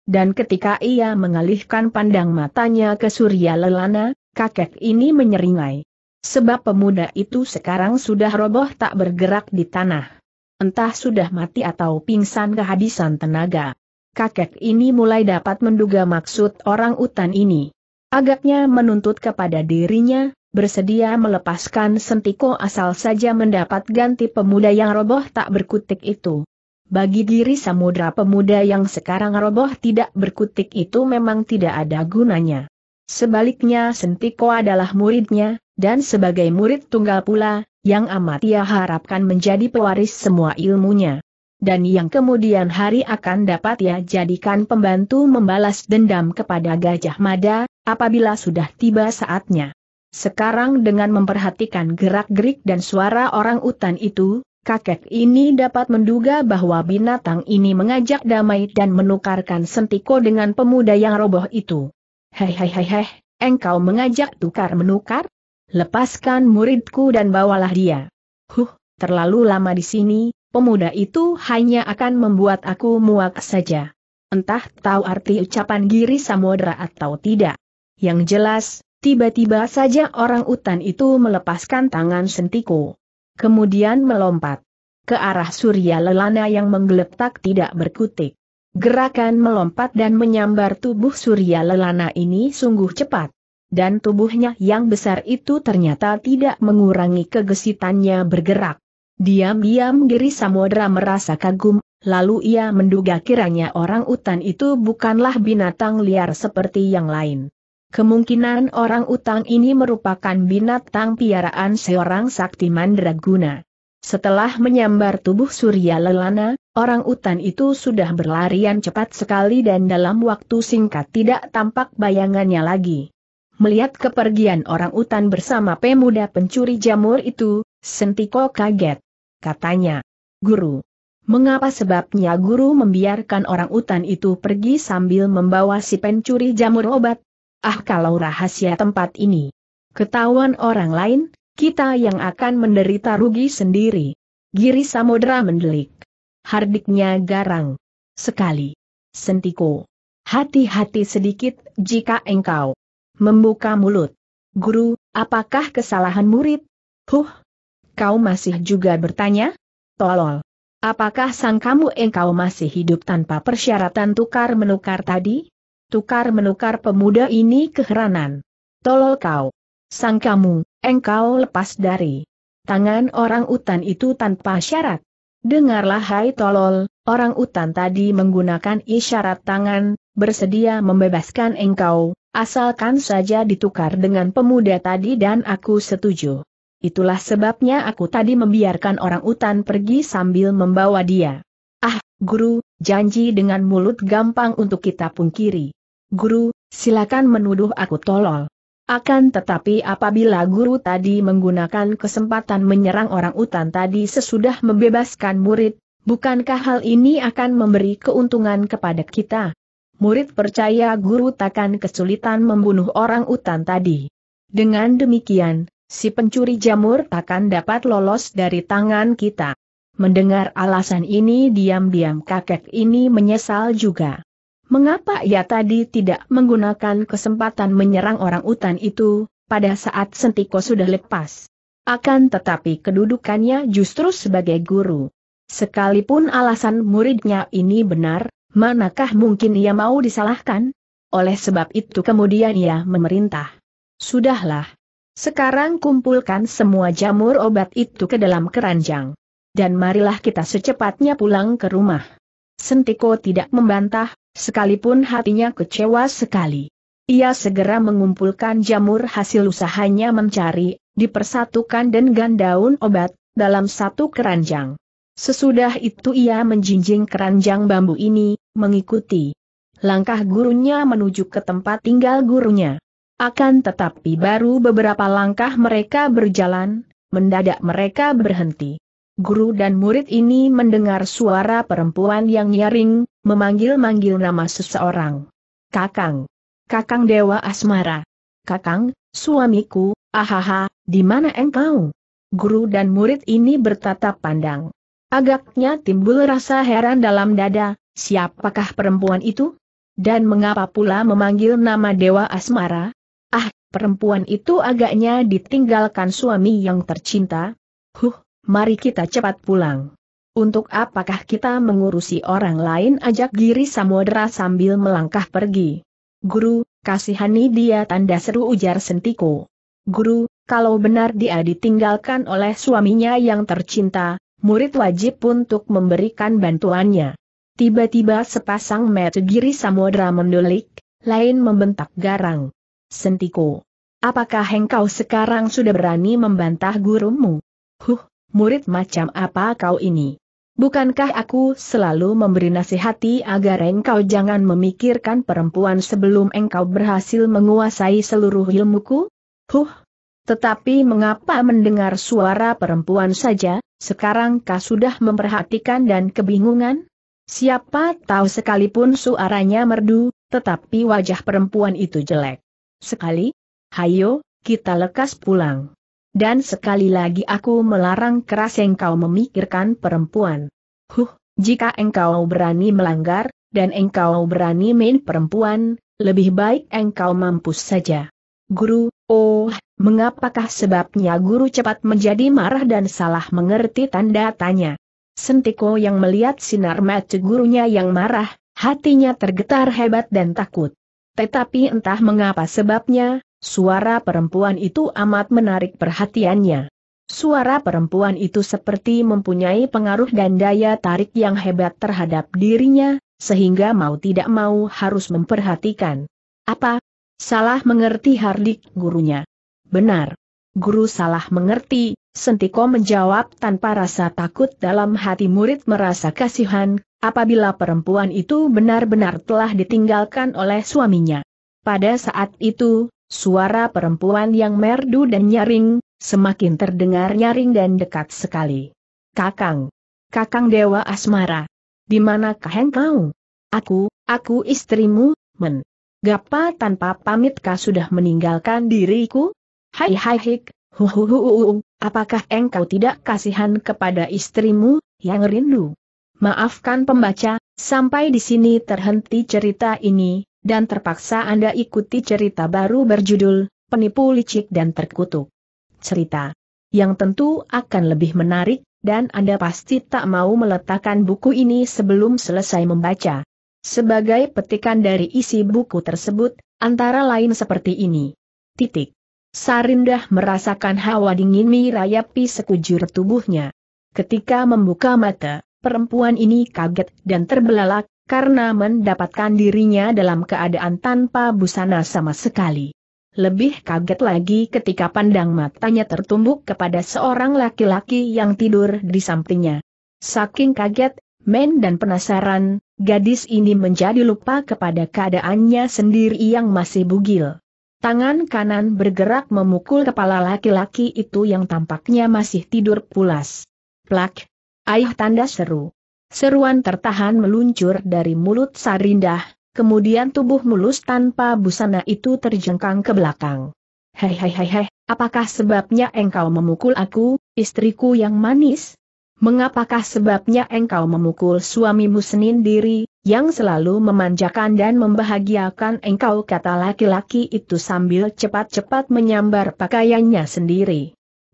Dan ketika ia mengalihkan pandang matanya ke Surya Lelana, kakek ini menyeringai. Sebab pemuda itu sekarang sudah roboh tak bergerak di tanah. Entah sudah mati atau pingsan kehabisan tenaga. Kakek ini mulai dapat menduga maksud orang utan ini. Agaknya menuntut kepada dirinya, bersedia melepaskan sentiko asal saja mendapat ganti pemuda yang roboh tak berkutik itu. Bagi diri samudra pemuda yang sekarang roboh tidak berkutik itu memang tidak ada gunanya. Sebaliknya Sentiko adalah muridnya, dan sebagai murid tunggal pula, yang amat ia harapkan menjadi pewaris semua ilmunya. Dan yang kemudian hari akan dapat ia jadikan pembantu membalas dendam kepada Gajah Mada, apabila sudah tiba saatnya. Sekarang dengan memperhatikan gerak-gerik dan suara orang utan itu, kakek ini dapat menduga bahwa binatang ini mengajak damai dan menukarkan sentiko dengan pemuda yang roboh itu. Hei hei hei hei, engkau mengajak tukar menukar? Lepaskan muridku dan bawalah dia. Huh, terlalu lama di sini, pemuda itu hanya akan membuat aku muak saja. Entah tahu arti ucapan Giri samudera atau tidak. Yang jelas, tiba-tiba saja orang utan itu melepaskan tangan sentiku. Kemudian melompat ke arah surya lelana yang menggeletak tidak berkutik. Gerakan melompat dan menyambar tubuh surya lelana ini sungguh cepat dan tubuhnya yang besar itu ternyata tidak mengurangi kegesitannya bergerak. Diam-diam Giri Samudra merasa kagum, lalu ia menduga kiranya orang utan itu bukanlah binatang liar seperti yang lain. Kemungkinan orang utan ini merupakan binatang piaraan seorang sakti mandraguna. Setelah menyambar tubuh Surya Lelana, orang utan itu sudah berlarian cepat sekali dan dalam waktu singkat tidak tampak bayangannya lagi. Melihat kepergian orang utan bersama pemuda pencuri jamur itu, Sentiko kaget. Katanya, Guru, mengapa sebabnya guru membiarkan orang utan itu pergi sambil membawa si pencuri jamur obat? Ah kalau rahasia tempat ini. Ketahuan orang lain, kita yang akan menderita rugi sendiri. Giri Samudra mendelik. Hardiknya garang. Sekali. Sentiko. Hati-hati sedikit, jika engkau Membuka mulut. Guru, apakah kesalahan murid? Huh? Kau masih juga bertanya? Tolol. Apakah sang kamu engkau masih hidup tanpa persyaratan tukar-menukar tadi? Tukar-menukar pemuda ini keheranan. Tolol kau. Sang kamu, engkau lepas dari tangan orang utan itu tanpa syarat. Dengarlah hai tolol, orang utan tadi menggunakan isyarat tangan, bersedia membebaskan engkau, Asalkan saja ditukar dengan pemuda tadi dan aku setuju. Itulah sebabnya aku tadi membiarkan orang utan pergi sambil membawa dia. Ah, guru, janji dengan mulut gampang untuk kita pungkiri. Guru, silakan menuduh aku tolol. Akan tetapi apabila guru tadi menggunakan kesempatan menyerang orang utan tadi sesudah membebaskan murid, bukankah hal ini akan memberi keuntungan kepada kita? murid percaya guru takkan kesulitan membunuh orang utan tadi. Dengan demikian, si pencuri jamur takkan dapat lolos dari tangan kita. Mendengar alasan ini diam-diam kakek ini menyesal juga. Mengapa ia tadi tidak menggunakan kesempatan menyerang orang utan itu, pada saat Sentiko sudah lepas? Akan tetapi kedudukannya justru sebagai guru. Sekalipun alasan muridnya ini benar, Manakah mungkin ia mau disalahkan? Oleh sebab itu kemudian ia memerintah. Sudahlah. Sekarang kumpulkan semua jamur obat itu ke dalam keranjang. Dan marilah kita secepatnya pulang ke rumah. Sentiko tidak membantah, sekalipun hatinya kecewa sekali. Ia segera mengumpulkan jamur hasil usahanya mencari, dipersatukan dengan daun obat, dalam satu keranjang. Sesudah itu ia menjinjing keranjang bambu ini, mengikuti langkah gurunya menuju ke tempat tinggal gurunya. Akan tetapi baru beberapa langkah mereka berjalan, mendadak mereka berhenti. Guru dan murid ini mendengar suara perempuan yang nyaring, memanggil-manggil nama seseorang. Kakang. Kakang Dewa Asmara. Kakang, suamiku, ahaha, di mana engkau? Guru dan murid ini bertatap pandang. Agaknya timbul rasa heran dalam dada, siapakah perempuan itu? Dan mengapa pula memanggil nama Dewa Asmara? Ah, perempuan itu agaknya ditinggalkan suami yang tercinta. Huh, mari kita cepat pulang. Untuk apakah kita mengurusi orang lain ajak Giri Samodra sambil melangkah pergi. Guru, kasihani dia tanda seru ujar Sentiko. Guru, kalau benar dia ditinggalkan oleh suaminya yang tercinta, murid wajib untuk memberikan bantuannya. Tiba-tiba sepasang mata giri samudra mendulik, lain membentak garang. Sentiko, apakah engkau sekarang sudah berani membantah gurumu? Huh, murid macam apa kau ini? Bukankah aku selalu memberi nasihati agar engkau jangan memikirkan perempuan sebelum engkau berhasil menguasai seluruh ilmuku? Huh, tetapi mengapa mendengar suara perempuan saja, sekarang kau sudah memperhatikan dan kebingungan? Siapa tahu sekalipun suaranya merdu, tetapi wajah perempuan itu jelek. Sekali, hayo, kita lekas pulang. Dan sekali lagi aku melarang keras engkau memikirkan perempuan. Huh, jika engkau berani melanggar, dan engkau berani main perempuan, lebih baik engkau mampus saja. Guru, oh, mengapakah sebabnya guru cepat menjadi marah dan salah mengerti tanda tanya. Sentiko yang melihat sinar mata gurunya yang marah, hatinya tergetar hebat dan takut. Tetapi entah mengapa sebabnya, suara perempuan itu amat menarik perhatiannya. Suara perempuan itu seperti mempunyai pengaruh dan daya tarik yang hebat terhadap dirinya, sehingga mau tidak mau harus memperhatikan. Apa, Salah mengerti Hardik gurunya. Benar. Guru salah mengerti, Sentiko menjawab tanpa rasa takut dalam hati murid merasa kasihan, apabila perempuan itu benar-benar telah ditinggalkan oleh suaminya. Pada saat itu, suara perempuan yang merdu dan nyaring, semakin terdengar nyaring dan dekat sekali. Kakang. Kakang Dewa Asmara. Di manakah engkau? Aku, aku istrimu, men. Gapa tanpa pamitkah sudah meninggalkan diriku? Hai hai hik, apakah engkau tidak kasihan kepada istrimu, yang rindu? Maafkan pembaca, sampai di sini terhenti cerita ini, dan terpaksa Anda ikuti cerita baru berjudul, Penipu Licik dan Terkutuk. Cerita yang tentu akan lebih menarik, dan Anda pasti tak mau meletakkan buku ini sebelum selesai membaca. Sebagai petikan dari isi buku tersebut, antara lain seperti ini. Titik. Sarindah merasakan hawa dingin mirayapi sekujur tubuhnya. Ketika membuka mata, perempuan ini kaget dan terbelalak, karena mendapatkan dirinya dalam keadaan tanpa busana sama sekali. Lebih kaget lagi ketika pandang matanya tertumbuk kepada seorang laki-laki yang tidur di sampingnya. Saking kaget, men dan penasaran, gadis ini menjadi lupa kepada keadaannya sendiri yang masih bugil. Tangan kanan bergerak memukul kepala laki-laki itu yang tampaknya masih tidur pulas. Plak! Ayah tanda seru. Seruan tertahan meluncur dari mulut Sarindah, kemudian tubuh mulus tanpa busana itu terjengkang ke belakang. Hei hei hei hei, apakah sebabnya engkau memukul aku, istriku yang manis? mengapakah sebabnya engkau memukul suamimu sendiri, yang selalu memanjakan dan membahagiakan engkau kata laki-laki itu sambil cepat-cepat menyambar pakaiannya sendiri.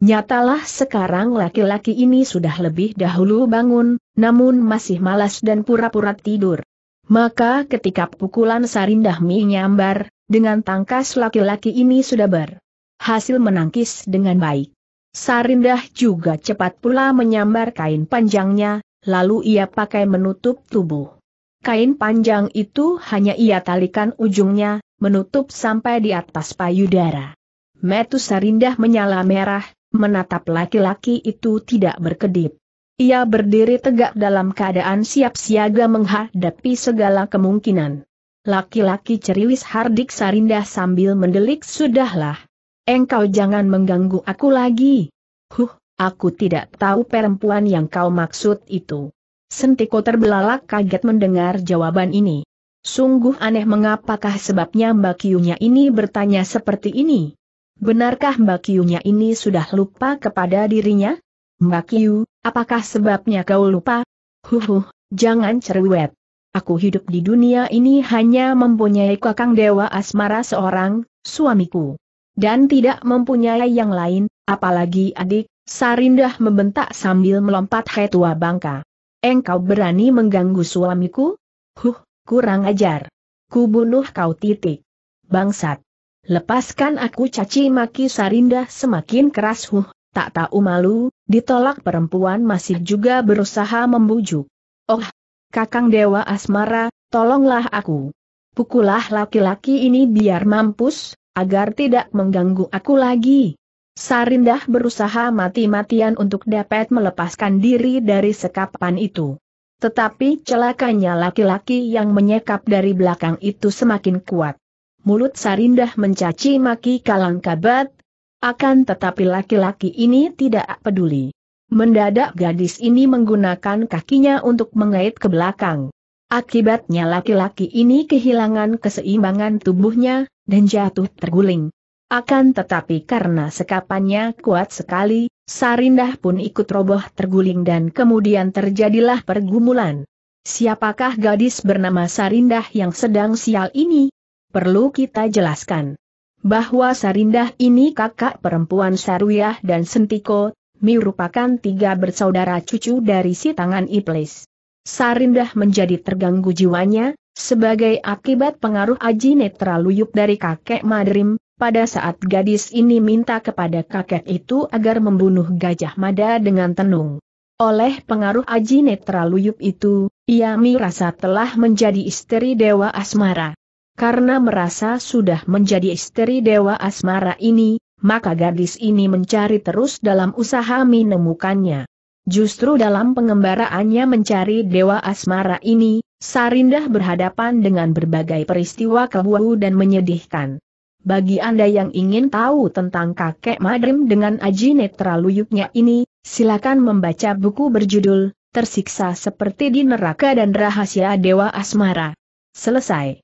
Nyatalah sekarang laki-laki ini sudah lebih dahulu bangun, namun masih malas dan pura-pura tidur. Maka ketika pukulan Sarindah menyambar, nyambar, dengan tangkas laki-laki ini sudah berhasil menangkis dengan baik. Sarindah juga cepat pula menyambar kain panjangnya, lalu ia pakai menutup tubuh. Kain panjang itu hanya ia talikan ujungnya, menutup sampai di atas payudara. Metu Sarindah menyala merah, menatap laki-laki itu tidak berkedip. Ia berdiri tegak dalam keadaan siap siaga menghadapi segala kemungkinan. Laki-laki ceriwis Hardik Sarindah sambil mendelik sudahlah, Engkau jangan mengganggu aku lagi. Huh, aku tidak tahu perempuan yang kau maksud itu. Sentiko terbelalak kaget mendengar jawaban ini. Sungguh aneh mengapakah sebabnya Mbak Kiyunya ini bertanya seperti ini. Benarkah Mbak Kiyunya ini sudah lupa kepada dirinya? Mbak Kiyu, apakah sebabnya kau lupa? Huhuh, jangan cerewet. Aku hidup di dunia ini hanya mempunyai kakang dewa asmara seorang, suamiku dan tidak mempunyai yang lain, apalagi adik, Sarindah membentak sambil melompat hai tua bangka. Engkau berani mengganggu suamiku? Huh, kurang ajar. Kubunuh kau titik. Bangsat. Lepaskan aku caci maki Sarindah semakin keras huh, tak tahu malu, ditolak perempuan masih juga berusaha membujuk. Oh, kakang dewa asmara, tolonglah aku. Pukulah laki-laki ini biar mampus, agar tidak mengganggu aku lagi. Sarindah berusaha mati-matian untuk dapat melepaskan diri dari sekapan itu. Tetapi celakanya laki-laki yang menyekap dari belakang itu semakin kuat. Mulut Sarindah mencaci maki kalang kabat. akan tetapi laki-laki ini tidak peduli. Mendadak gadis ini menggunakan kakinya untuk mengait ke belakang. Akibatnya laki-laki ini kehilangan keseimbangan tubuhnya, dan jatuh terguling. Akan tetapi karena sekapannya kuat sekali, Sarindah pun ikut roboh terguling dan kemudian terjadilah pergumulan. Siapakah gadis bernama Sarindah yang sedang sial ini? Perlu kita jelaskan. Bahwa Sarindah ini kakak perempuan Sarwiyah dan Sentiko, merupakan tiga bersaudara cucu dari si tangan iblis. Sarindah menjadi terganggu jiwanya, sebagai akibat pengaruh Aji Netra Luyup dari kakek Madrim, pada saat gadis ini minta kepada kakek itu agar membunuh Gajah Mada dengan tenung. Oleh pengaruh Aji Netra Luyup itu, ia merasa telah menjadi istri Dewa Asmara. Karena merasa sudah menjadi istri Dewa Asmara ini, maka gadis ini mencari terus dalam usaha menemukannya. Justru dalam pengembaraannya mencari Dewa Asmara ini, Sarindah berhadapan dengan berbagai peristiwa kebu dan menyedihkan. Bagi Anda yang ingin tahu tentang kakek Madrim dengan Aji Netra Luyuknya ini, silakan membaca buku berjudul, Tersiksa Seperti di Neraka dan Rahasia Dewa Asmara. Selesai.